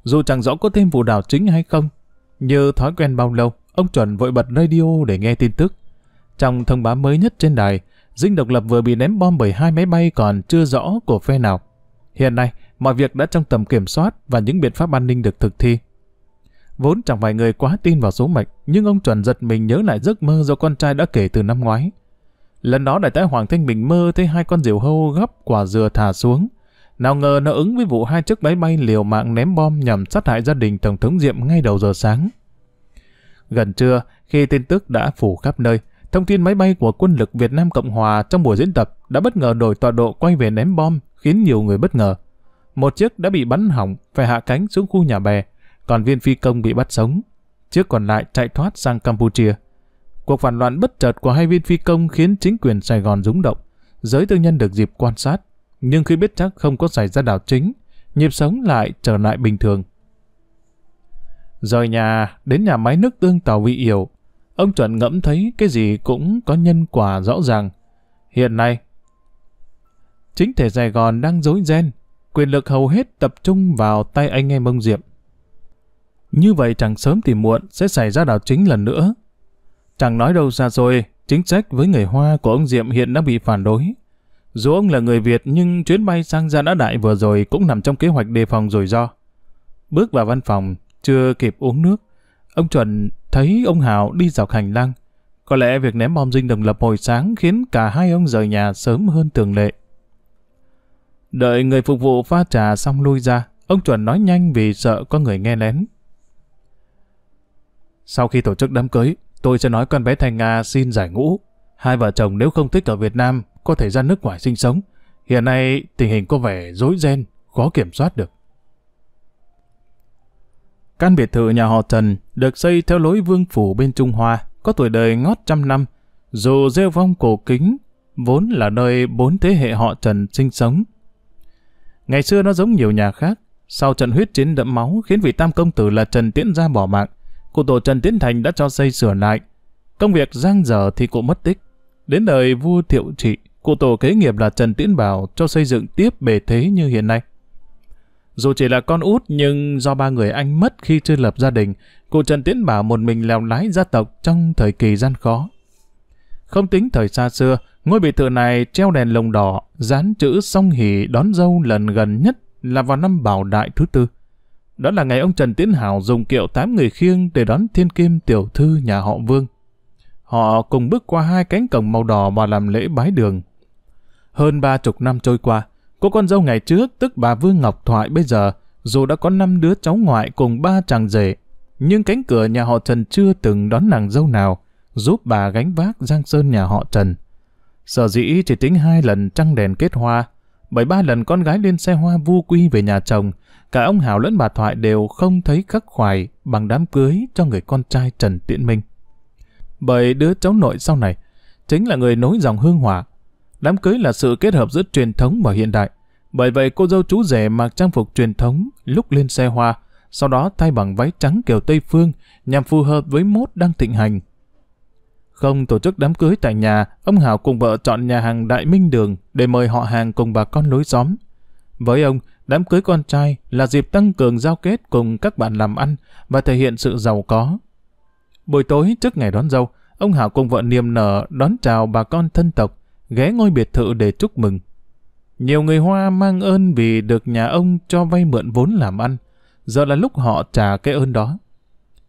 Speaker 1: dù chẳng rõ có thêm vụ đảo chính hay không. Như thói quen bao lâu, ông chuẩn vội bật radio để nghe tin tức. Trong thông báo mới nhất trên đài, Dinh Độc Lập vừa bị ném bom bởi hai máy bay còn chưa rõ của phe nào. Hiện nay, mọi việc đã trong tầm kiểm soát và những biện pháp an ninh được thực thi. Vốn chẳng vài người quá tin vào số mệnh, nhưng ông chuẩn giật mình nhớ lại giấc mơ do con trai đã kể từ năm ngoái. Lần đó đại tá Hoàng Thanh Bình mơ thấy hai con diều hâu gấp quả dừa thả xuống, nào ngờ nó ứng với vụ hai chiếc máy bay liều mạng ném bom nhằm sát hại gia đình Tổng thống Diệm ngay đầu giờ sáng. Gần trưa, khi tin tức đã phủ khắp nơi, thông tin máy bay của quân lực Việt Nam Cộng Hòa trong buổi diễn tập đã bất ngờ đổi tọa độ quay về ném bom, khiến nhiều người bất ngờ. Một chiếc đã bị bắn hỏng, phải hạ cánh xuống khu nhà bè, còn viên phi công bị bắt sống. Chiếc còn lại chạy thoát sang Campuchia. Cuộc phản loạn bất chợt của hai viên phi công khiến chính quyền Sài Gòn rúng động. Giới tư nhân được dịp quan sát, nhưng khi biết chắc không có xảy ra đảo chính, nhịp sống lại trở lại bình thường. Rời nhà, đến nhà máy nước tương tàu vị yểu, ông Chuẩn ngẫm thấy cái gì cũng có nhân quả rõ ràng. Hiện nay, chính thể Sài Gòn đang dối ren, quyền lực hầu hết tập trung vào tay anh em ông Diệp. Như vậy chẳng sớm thì muộn sẽ xảy ra đảo chính lần nữa. Chẳng nói đâu xa rồi, chính sách với người Hoa của ông Diệm hiện đã bị phản đối. Dù ông là người Việt nhưng chuyến bay sang ra Đã Đại vừa rồi cũng nằm trong kế hoạch đề phòng rủi ro. Bước vào văn phòng, chưa kịp uống nước, ông Chuẩn thấy ông Hảo đi dọc hành lang. Có lẽ việc ném bom dinh đồng lập hồi sáng khiến cả hai ông rời nhà sớm hơn thường lệ. Đợi người phục vụ pha trà xong lui ra, ông Chuẩn nói nhanh vì sợ có người nghe lén. Sau khi tổ chức đám cưới, tôi sẽ nói con bé Thanh Nga xin giải ngũ. Hai vợ chồng nếu không thích ở Việt Nam có thể ra nước ngoài sinh sống. Hiện nay tình hình có vẻ rối ren, khó kiểm soát được. Căn biệt thự nhà họ Trần được xây theo lối vương phủ bên Trung Hoa, có tuổi đời ngót trăm năm. Dù rêu vong cổ kính, vốn là nơi bốn thế hệ họ Trần sinh sống. Ngày xưa nó giống nhiều nhà khác, sau trận huyết chiến đẫm máu khiến vị tam công tử là Trần Tiễn ra bỏ mạng, cụ tổ Trần Tiến Thành đã cho xây sửa lại. Công việc giang dở thì cụ mất tích. Đến đời vua Thiệu Trị, cụ tổ kế nghiệp là Trần Tiến Bảo cho xây dựng tiếp bề thế như hiện nay. Dù chỉ là con út nhưng do ba người anh mất khi chưa lập gia đình, cụ Trần Tiến Bảo một mình lèo lái gia tộc trong thời kỳ gian khó. Không tính thời xa xưa, ngôi biệt thự này treo đèn lồng đỏ, dán chữ song hỷ đón dâu lần gần nhất là vào năm Bảo Đại thứ tư. Đó là ngày ông Trần Tiến Hảo dùng kiệu tám người khiêng để đón thiên kim tiểu thư nhà họ Vương. Họ cùng bước qua hai cánh cổng màu đỏ và làm lễ bái đường. Hơn ba chục năm trôi qua, cô con dâu ngày trước, tức bà Vương Ngọc Thoại bây giờ, dù đã có năm đứa cháu ngoại cùng ba chàng rể, nhưng cánh cửa nhà họ Trần chưa từng đón nàng dâu nào, giúp bà gánh vác giang sơn nhà họ Trần. Sở dĩ chỉ tính hai lần trăng đèn kết hoa, bảy ba lần con gái lên xe hoa vu quy về nhà chồng, cả ông Hảo lẫn bà Thoại đều không thấy khắc khoải bằng đám cưới cho người con trai Trần Tiễn Minh. Bởi đứa cháu nội sau này chính là người nối dòng hương hỏa, Đám cưới là sự kết hợp giữa truyền thống và hiện đại. Bởi vậy cô dâu chú rể mặc trang phục truyền thống lúc lên xe hoa, sau đó thay bằng váy trắng kiểu Tây Phương nhằm phù hợp với mốt đang thịnh hành. Không tổ chức đám cưới tại nhà, ông Hảo cùng vợ chọn nhà hàng Đại Minh Đường để mời họ hàng cùng bà con lối xóm. Với ông, đám cưới con trai là dịp tăng cường giao kết cùng các bạn làm ăn và thể hiện sự giàu có. Buổi tối trước ngày đón dâu, ông Hảo cùng vợ niềm nở đón chào bà con thân tộc, ghé ngôi biệt thự để chúc mừng. Nhiều người Hoa mang ơn vì được nhà ông cho vay mượn vốn làm ăn, giờ là lúc họ trả cái ơn đó.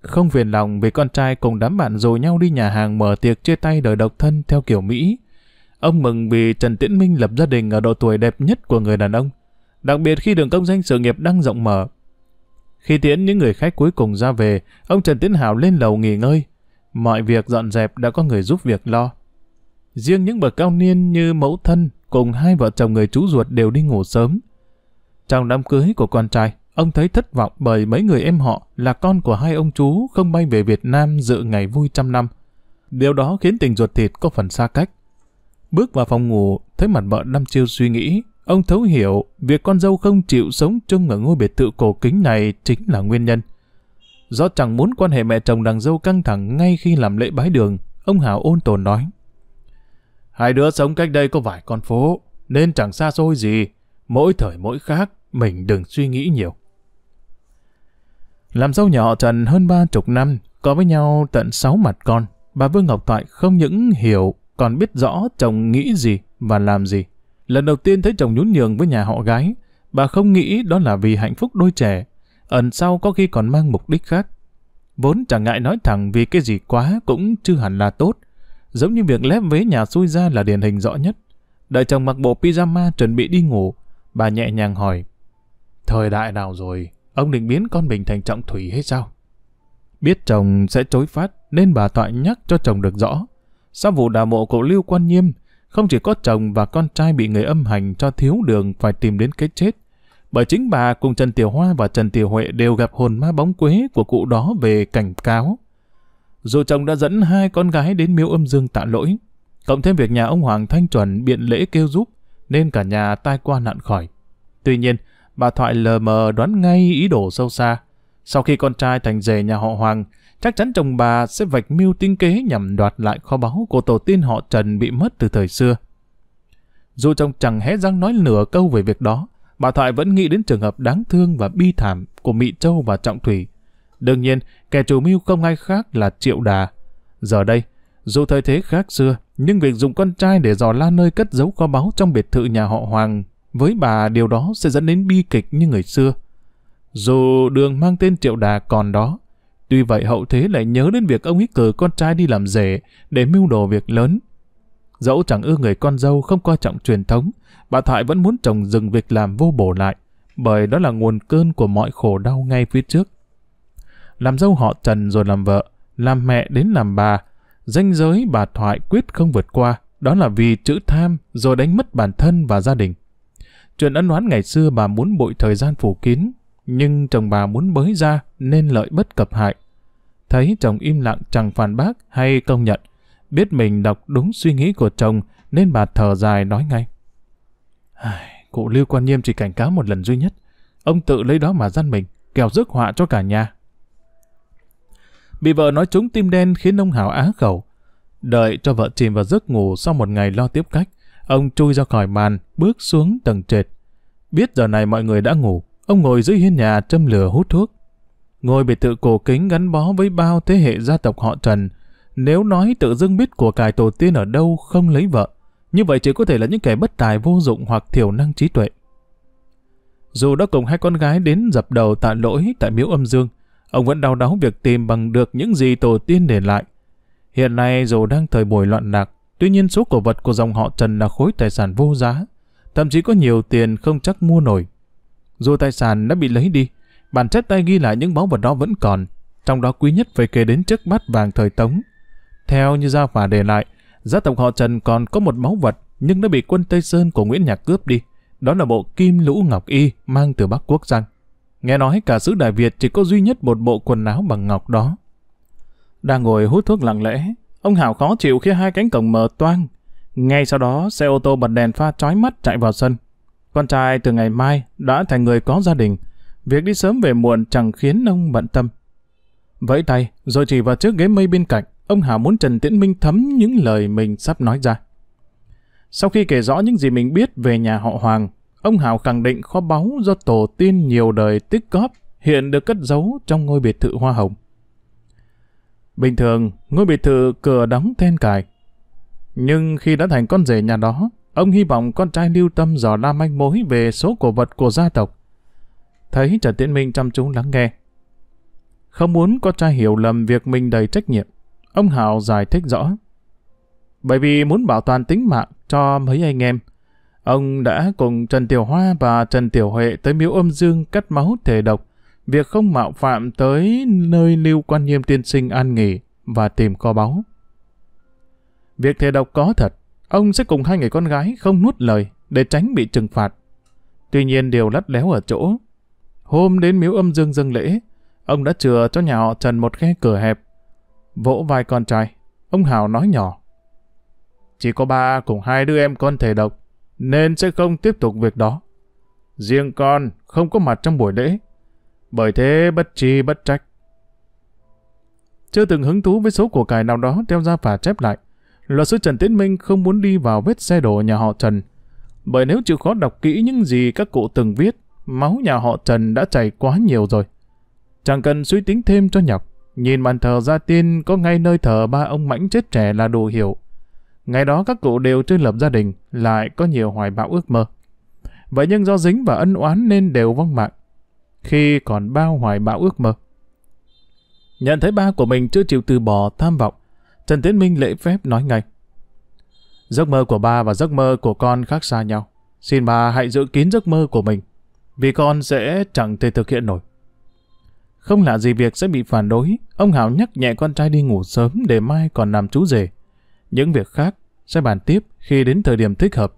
Speaker 1: Không phiền lòng vì con trai cùng đám bạn rồi nhau đi nhà hàng mở tiệc chia tay đời độc thân theo kiểu Mỹ. Ông mừng vì Trần Tiễn Minh lập gia đình ở độ tuổi đẹp nhất của người đàn ông, đặc biệt khi đường công danh sự nghiệp đang rộng mở. Khi tiễn những người khách cuối cùng ra về, ông Trần Tiến Hảo lên lầu nghỉ ngơi. Mọi việc dọn dẹp đã có người giúp việc lo. Riêng những bậc cao niên như mẫu thân cùng hai vợ chồng người chú ruột đều đi ngủ sớm. Trong đám cưới của con trai, ông thấy thất vọng bởi mấy người em họ là con của hai ông chú không bay về Việt Nam dự ngày vui trăm năm. Điều đó khiến tình ruột thịt có phần xa cách. Bước vào phòng ngủ, thấy mặt vợ đăm chiêu suy nghĩ, ông thấu hiểu việc con dâu không chịu sống chung ở ngôi biệt thự cổ kính này chính là nguyên nhân. Do chẳng muốn quan hệ mẹ chồng đằng dâu căng thẳng ngay khi làm lễ bái đường, ông Hảo ôn tồn nói. Hai đứa sống cách đây có vài con phố, nên chẳng xa xôi gì. Mỗi thời mỗi khác, mình đừng suy nghĩ nhiều. Làm dâu nhỏ Trần hơn ba chục năm, có với nhau tận sáu mặt con. Bà Vương Ngọc Thoại không những hiểu, còn biết rõ chồng nghĩ gì và làm gì. Lần đầu tiên thấy chồng nhún nhường với nhà họ gái, bà không nghĩ đó là vì hạnh phúc đôi trẻ. Ẩn sau có khi còn mang mục đích khác. Vốn chẳng ngại nói thẳng vì cái gì quá cũng chưa hẳn là tốt, Giống như việc lép vế nhà xui ra là điển hình rõ nhất. Đợi chồng mặc bộ pyjama chuẩn bị đi ngủ, bà nhẹ nhàng hỏi. Thời đại nào rồi, ông định biến con mình thành trọng thủy hay sao? Biết chồng sẽ chối phát nên bà tọa nhắc cho chồng được rõ. Sau vụ đà mộ cậu Lưu Quan Nhiêm, không chỉ có chồng và con trai bị người âm hành cho thiếu đường phải tìm đến cái chết, bởi chính bà cùng Trần Tiểu Hoa và Trần Tiểu Huệ đều gặp hồn ma bóng quế của cụ đó về cảnh cáo dù chồng đã dẫn hai con gái đến miếu âm dương tạ lỗi, cộng thêm việc nhà ông Hoàng Thanh Chuẩn biện lễ kêu giúp, nên cả nhà tai qua nạn khỏi. Tuy nhiên, bà Thoại lờ mờ đoán ngay ý đồ sâu xa. Sau khi con trai thành rể nhà họ Hoàng, chắc chắn chồng bà sẽ vạch mưu tinh kế nhằm đoạt lại kho báu của tổ tiên họ Trần bị mất từ thời xưa. Dù chồng chẳng hé răng nói nửa câu về việc đó, bà Thoại vẫn nghĩ đến trường hợp đáng thương và bi thảm của Mỹ Châu và Trọng Thủy Đương nhiên, kẻ chủ mưu không ai khác là Triệu Đà. Giờ đây, dù thời thế khác xưa, nhưng việc dùng con trai để dò la nơi cất giấu kho báu trong biệt thự nhà họ Hoàng, với bà điều đó sẽ dẫn đến bi kịch như người xưa. Dù đường mang tên Triệu Đà còn đó, tuy vậy hậu thế lại nhớ đến việc ông ấy cử con trai đi làm rể để mưu đồ việc lớn. Dẫu chẳng ưa người con dâu không coi trọng truyền thống, bà Thoại vẫn muốn chồng dừng việc làm vô bổ lại, bởi đó là nguồn cơn của mọi khổ đau ngay phía trước làm dâu họ Trần rồi làm vợ, làm mẹ đến làm bà. Danh giới bà Thoại quyết không vượt qua, đó là vì chữ tham rồi đánh mất bản thân và gia đình. Chuyện ân oán ngày xưa bà muốn bội thời gian phủ kín, nhưng chồng bà muốn bới ra nên lợi bất cập hại. Thấy chồng im lặng chẳng phản bác hay công nhận, biết mình đọc đúng suy nghĩ của chồng nên bà thở dài nói ngay. Cụ Lưu Quan Nhiêm chỉ cảnh cáo một lần duy nhất, ông tự lấy đó mà gian mình, kẻo rước họa cho cả nhà. Bị vợ nói trúng tim đen khiến ông Hảo á khẩu. Đợi cho vợ chìm vào giấc ngủ sau một ngày lo tiếp cách, ông chui ra khỏi màn, bước xuống tầng trệt. Biết giờ này mọi người đã ngủ, ông ngồi dưới hiên nhà châm lửa hút thuốc. Ngôi biệt thự cổ kính gắn bó với bao thế hệ gia tộc họ Trần. Nếu nói tự dưng biết của cải tổ tiên ở đâu không lấy vợ, như vậy chỉ có thể là những kẻ bất tài vô dụng hoặc thiểu năng trí tuệ. Dù đã cùng hai con gái đến dập đầu tạ lỗi tại miếu âm dương, Ông vẫn đau đáu việc tìm bằng được những gì tổ tiên để lại. Hiện nay dù đang thời buổi loạn lạc, tuy nhiên số cổ vật của dòng họ Trần là khối tài sản vô giá, thậm chí có nhiều tiền không chắc mua nổi. Dù tài sản đã bị lấy đi, bản chất tay ghi lại những báu vật đó vẫn còn, trong đó quý nhất phải kể đến chiếc bát vàng thời Tống. Theo như gia phả để lại, gia tộc họ Trần còn có một báu vật nhưng đã bị quân Tây Sơn của Nguyễn Nhạc cướp đi. Đó là bộ kim lũ ngọc y mang từ Bắc Quốc sang. Nghe nói cả sứ Đại Việt chỉ có duy nhất một bộ quần áo bằng ngọc đó. Đang ngồi hút thuốc lặng lẽ, ông Hảo khó chịu khi hai cánh cổng mở toang. Ngay sau đó, xe ô tô bật đèn pha chói mắt chạy vào sân. Con trai từ ngày mai đã thành người có gia đình. Việc đi sớm về muộn chẳng khiến ông bận tâm. Vẫy tay, rồi chỉ vào trước ghế mây bên cạnh, ông Hảo muốn Trần Tiễn Minh thấm những lời mình sắp nói ra. Sau khi kể rõ những gì mình biết về nhà họ Hoàng, Ông Hào khẳng định kho báu do tổ tiên nhiều đời tích góp hiện được cất giấu trong ngôi biệt thự Hoa Hồng. Bình thường, ngôi biệt thự cửa đóng then cài. Nhưng khi đã thành con rể nhà đó, ông hy vọng con trai lưu tâm dò la manh mối về số cổ vật của gia tộc. Thấy Trần Tiến Minh chăm chú lắng nghe. Không muốn con trai hiểu lầm việc mình đầy trách nhiệm, ông Hào giải thích rõ. Bởi vì muốn bảo toàn tính mạng cho mấy anh em, Ông đã cùng Trần Tiểu Hoa và Trần Tiểu Huệ tới miếu âm dương cắt máu thể độc, việc không mạo phạm tới nơi lưu quan nghiêm tiên sinh an nghỉ và tìm kho báu. Việc thể độc có thật, ông sẽ cùng hai người con gái không nuốt lời để tránh bị trừng phạt. Tuy nhiên điều lắt léo ở chỗ, hôm đến miếu âm dương dâng lễ, ông đã chừa cho nhà họ Trần một khe cửa hẹp. Vỗ vai con trai, ông Hào nói nhỏ. Chỉ có ba cùng hai đứa em con thể độc, nên sẽ không tiếp tục việc đó. Riêng con không có mặt trong buổi lễ, bởi thế bất chi bất trách. Chưa từng hứng thú với số của cải nào đó theo ra phả chép lại, luật sư Trần Tiến Minh không muốn đi vào vết xe đổ nhà họ Trần, bởi nếu chịu khó đọc kỹ những gì các cụ từng viết, máu nhà họ Trần đã chảy quá nhiều rồi. Chẳng cần suy tính thêm cho nhọc, nhìn bàn thờ gia tiên có ngay nơi thờ ba ông mãnh chết trẻ là đủ hiểu Ngày đó các cụ đều chưa lập gia đình, lại có nhiều hoài bão ước mơ. Vậy nhưng do dính và ân oán nên đều vong mạng, khi còn bao hoài bão ước mơ. Nhận thấy ba của mình chưa chịu từ bỏ tham vọng, Trần Tiến Minh lễ phép nói ngay. Giấc mơ của ba và giấc mơ của con khác xa nhau. Xin bà hãy giữ kín giấc mơ của mình, vì con sẽ chẳng thể thực hiện nổi. Không lạ gì việc sẽ bị phản đối, ông Hảo nhắc nhẹ con trai đi ngủ sớm để mai còn làm chú rể. Những việc khác, sẽ bàn tiếp khi đến thời điểm thích hợp.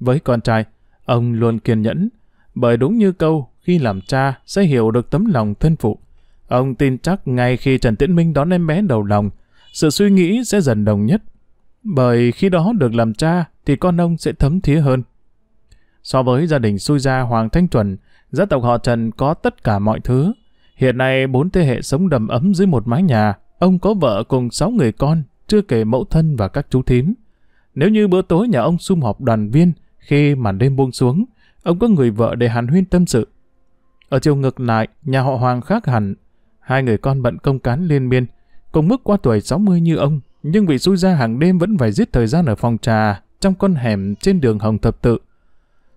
Speaker 1: Với con trai, ông luôn kiên nhẫn, bởi đúng như câu khi làm cha sẽ hiểu được tấm lòng thân phụ. Ông tin chắc ngay khi Trần Tiễn Minh đón em bé đầu lòng, sự suy nghĩ sẽ dần đồng nhất. Bởi khi đó được làm cha thì con ông sẽ thấm thía hơn. So với gia đình xui gia Hoàng Thanh Chuẩn, gia tộc họ Trần có tất cả mọi thứ. Hiện nay bốn thế hệ sống đầm ấm dưới một mái nhà, ông có vợ cùng sáu người con, chưa kể mẫu thân và các chú thím. Nếu như bữa tối nhà ông sum họp đoàn viên, khi màn đêm buông xuống, ông có người vợ để hàn huyên tâm sự. Ở chiều ngược lại, nhà họ Hoàng khác hẳn. Hai người con bận công cán liên miên, cùng mức qua tuổi 60 như ông, nhưng bị xui ra hàng đêm vẫn phải giết thời gian ở phòng trà, trong con hẻm trên đường Hồng Thập Tự.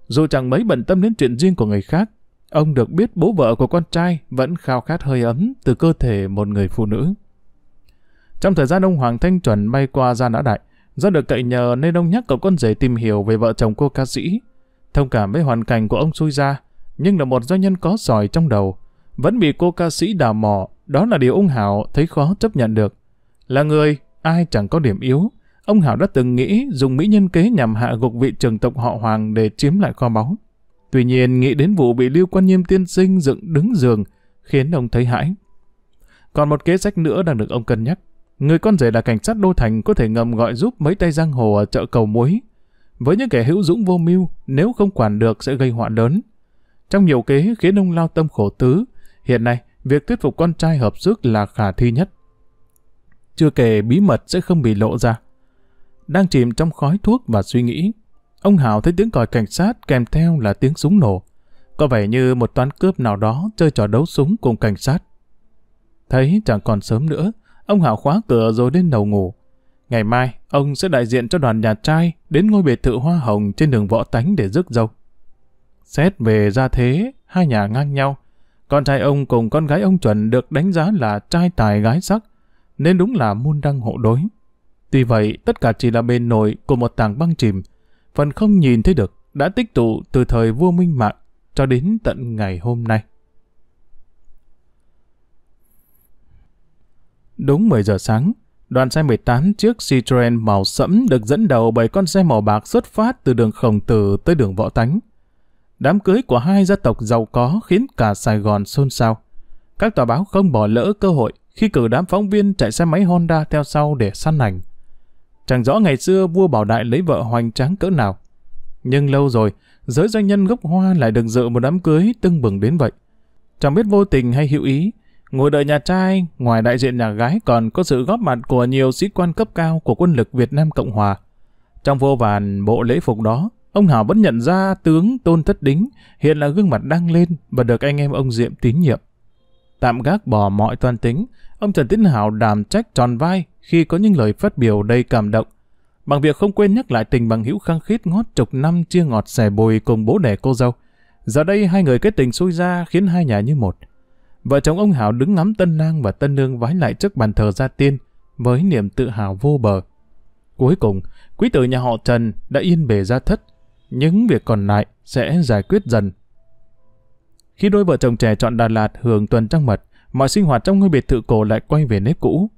Speaker 1: Dù chẳng mấy bận tâm đến chuyện riêng của người khác, ông được biết bố vợ của con trai vẫn khao khát hơi ấm từ cơ thể một người phụ nữ. Trong thời gian ông Hoàng Thanh Chuẩn bay qua ra nã đại, Do được cậy nhờ nên ông nhắc cậu con rể tìm hiểu về vợ chồng cô ca sĩ. Thông cảm với hoàn cảnh của ông xui ra, nhưng là một doanh nhân có giỏi trong đầu. Vẫn bị cô ca sĩ đào mỏ, đó là điều ông Hảo thấy khó chấp nhận được. Là người, ai chẳng có điểm yếu. Ông Hảo đã từng nghĩ dùng mỹ nhân kế nhằm hạ gục vị trường tộc họ Hoàng để chiếm lại kho báu. Tuy nhiên nghĩ đến vụ bị Lưu Quan Nhiêm tiên sinh dựng đứng giường khiến ông thấy hãi. Còn một kế sách nữa đang được ông cân nhắc. Người con rể là cảnh sát Đô Thành có thể ngầm gọi giúp mấy tay giang hồ ở chợ cầu muối. Với những kẻ hữu dũng vô mưu, nếu không quản được sẽ gây họa lớn. Trong nhiều kế khiến ông lao tâm khổ tứ, hiện nay việc thuyết phục con trai hợp sức là khả thi nhất. Chưa kể bí mật sẽ không bị lộ ra. Đang chìm trong khói thuốc và suy nghĩ, ông Hảo thấy tiếng còi cảnh sát kèm theo là tiếng súng nổ. Có vẻ như một toán cướp nào đó chơi trò đấu súng cùng cảnh sát. Thấy chẳng còn sớm nữa, Ông Hảo khóa cửa rồi lên đầu ngủ. Ngày mai, ông sẽ đại diện cho đoàn nhà trai đến ngôi biệt thự hoa hồng trên đường Võ Tánh để rước dâu. Xét về gia thế, hai nhà ngang nhau. Con trai ông cùng con gái ông Chuẩn được đánh giá là trai tài gái sắc, nên đúng là môn đăng hộ đối. Tuy vậy, tất cả chỉ là bề nổi của một tảng băng chìm, phần không nhìn thấy được đã tích tụ từ thời vua Minh Mạng cho đến tận ngày hôm nay. Đúng 10 giờ sáng, đoàn xe 18 chiếc Citroen màu sẫm được dẫn đầu bởi con xe màu bạc xuất phát từ đường Khổng Tử tới đường Võ Tánh. Đám cưới của hai gia tộc giàu có khiến cả Sài Gòn xôn xao. Các tòa báo không bỏ lỡ cơ hội khi cử đám phóng viên chạy xe máy Honda theo sau để săn ảnh. Chẳng rõ ngày xưa vua Bảo Đại lấy vợ hoành tráng cỡ nào. Nhưng lâu rồi, giới doanh nhân gốc hoa lại được dự một đám cưới tưng bừng đến vậy. Chẳng biết vô tình hay hữu ý, Ngồi đợi nhà trai, ngoài đại diện nhà gái còn có sự góp mặt của nhiều sĩ quan cấp cao của quân lực Việt Nam Cộng Hòa. Trong vô vàn bộ lễ phục đó, ông Hảo vẫn nhận ra tướng Tôn Thất Đính hiện là gương mặt đang lên và được anh em ông Diệm tín nhiệm. Tạm gác bỏ mọi toan tính, ông Trần Tiến Hảo đàm trách tròn vai khi có những lời phát biểu đầy cảm động. Bằng việc không quên nhắc lại tình bằng hữu khăng khít ngót chục năm chia ngọt xẻ bồi cùng bố đẻ cô dâu. Giờ đây hai người kết tình xui ra khiến hai nhà như một – Vợ chồng ông Hảo đứng ngắm tân lang và tân nương vái lại trước bàn thờ gia tiên với niềm tự hào vô bờ. Cuối cùng, quý tử nhà họ Trần đã yên bề ra thất. Những việc còn lại sẽ giải quyết dần. Khi đôi vợ chồng trẻ chọn Đà Lạt hưởng tuần trăng mật, mọi sinh hoạt trong ngôi biệt thự cổ lại quay về nếp cũ.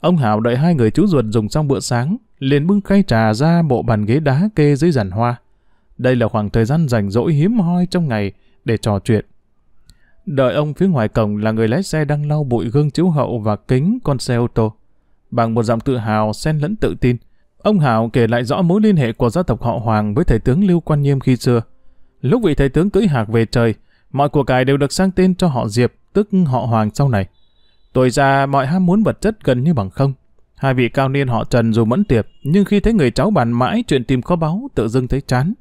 Speaker 1: Ông Hảo đợi hai người chú ruột dùng xong bữa sáng, liền bưng khay trà ra bộ bàn ghế đá kê dưới giàn hoa. Đây là khoảng thời gian rảnh rỗi hiếm hoi trong ngày để trò chuyện, Đợi ông phía ngoài cổng là người lái xe đang lau bụi gương chiếu hậu và kính con xe ô tô. Bằng một giọng tự hào xen lẫn tự tin, ông Hảo kể lại rõ mối liên hệ của gia tộc họ Hoàng với thầy tướng Lưu Quan Nhiêm khi xưa. Lúc vị thầy tướng cưỡi hạc về trời, mọi của cải đều được sang tên cho họ Diệp, tức họ Hoàng sau này. Tuổi già mọi ham muốn vật chất gần như bằng không. Hai vị cao niên họ Trần dù mẫn tiệp, nhưng khi thấy người cháu bàn mãi chuyện tìm kho báu tự dưng thấy chán.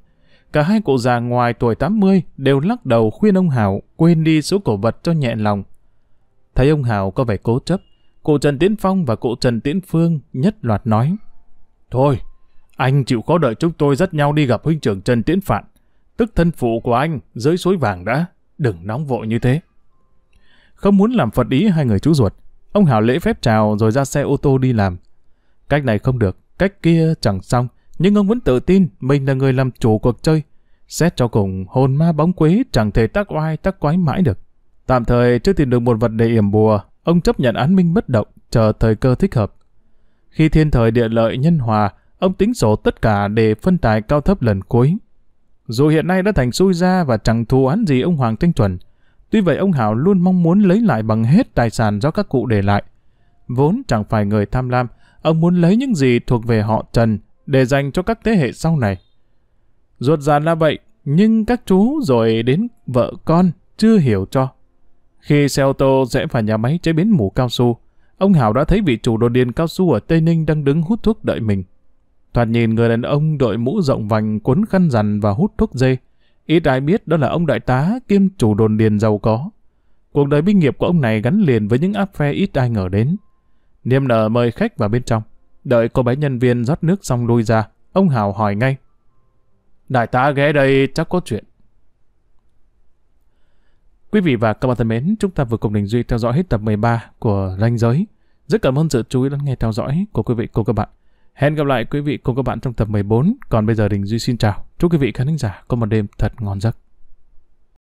Speaker 1: Cả hai cụ già ngoài tuổi 80 đều lắc đầu khuyên ông Hảo quên đi số cổ vật cho nhẹ lòng. Thấy ông Hảo có vẻ cố chấp, cụ Trần Tiến Phong và cụ Trần Tiến Phương nhất loạt nói. Thôi, anh chịu khó đợi chúng tôi dắt nhau đi gặp huynh trưởng Trần Tiến Phạn, tức thân phụ của anh dưới suối vàng đã, đừng nóng vội như thế. Không muốn làm phật ý hai người chú ruột, ông Hảo lễ phép chào rồi ra xe ô tô đi làm. Cách này không được, cách kia chẳng xong, nhưng ông vẫn tự tin mình là người làm chủ cuộc chơi. Xét cho cùng, hồn ma bóng quế chẳng thể tác oai tác quái mãi được. Tạm thời chưa tìm được một vật để yểm bùa, ông chấp nhận án minh bất động, chờ thời cơ thích hợp. Khi thiên thời địa lợi nhân hòa, ông tính sổ tất cả để phân tài cao thấp lần cuối. Dù hiện nay đã thành xui ra và chẳng thù án gì ông Hoàng Thanh Chuẩn, tuy vậy ông Hảo luôn mong muốn lấy lại bằng hết tài sản do các cụ để lại. Vốn chẳng phải người tham lam, ông muốn lấy những gì thuộc về họ Trần để dành cho các thế hệ sau này. Ruột già là vậy, nhưng các chú rồi đến vợ con chưa hiểu cho. Khi xe ô tô rẽ vào nhà máy chế biến mù cao su, ông Hảo đã thấy vị chủ đồn điền cao su ở Tây Ninh đang đứng hút thuốc đợi mình. Thoạt nhìn người đàn ông đội mũ rộng vành cuốn khăn rằn và hút thuốc dê. Ít ai biết đó là ông đại tá kiêm chủ đồn điền giàu có. Cuộc đời binh nghiệp của ông này gắn liền với những áp phe ít ai ngờ đến. Niêm nở mời khách vào bên trong. Đợi cô bé nhân viên rót nước xong lui ra, ông Hào hỏi ngay. Đại tá ghé đây chắc có chuyện. Quý vị và các bạn thân mến, chúng ta vừa cùng Đình Duy theo dõi hết tập 13 của Ranh Giới. Rất cảm ơn sự chú ý lắng nghe theo dõi của quý vị cùng các bạn. Hẹn gặp lại quý vị cùng các bạn trong tập 14. Còn bây giờ Đình Duy xin chào. Chúc quý vị khán giả có một đêm thật ngon giấc.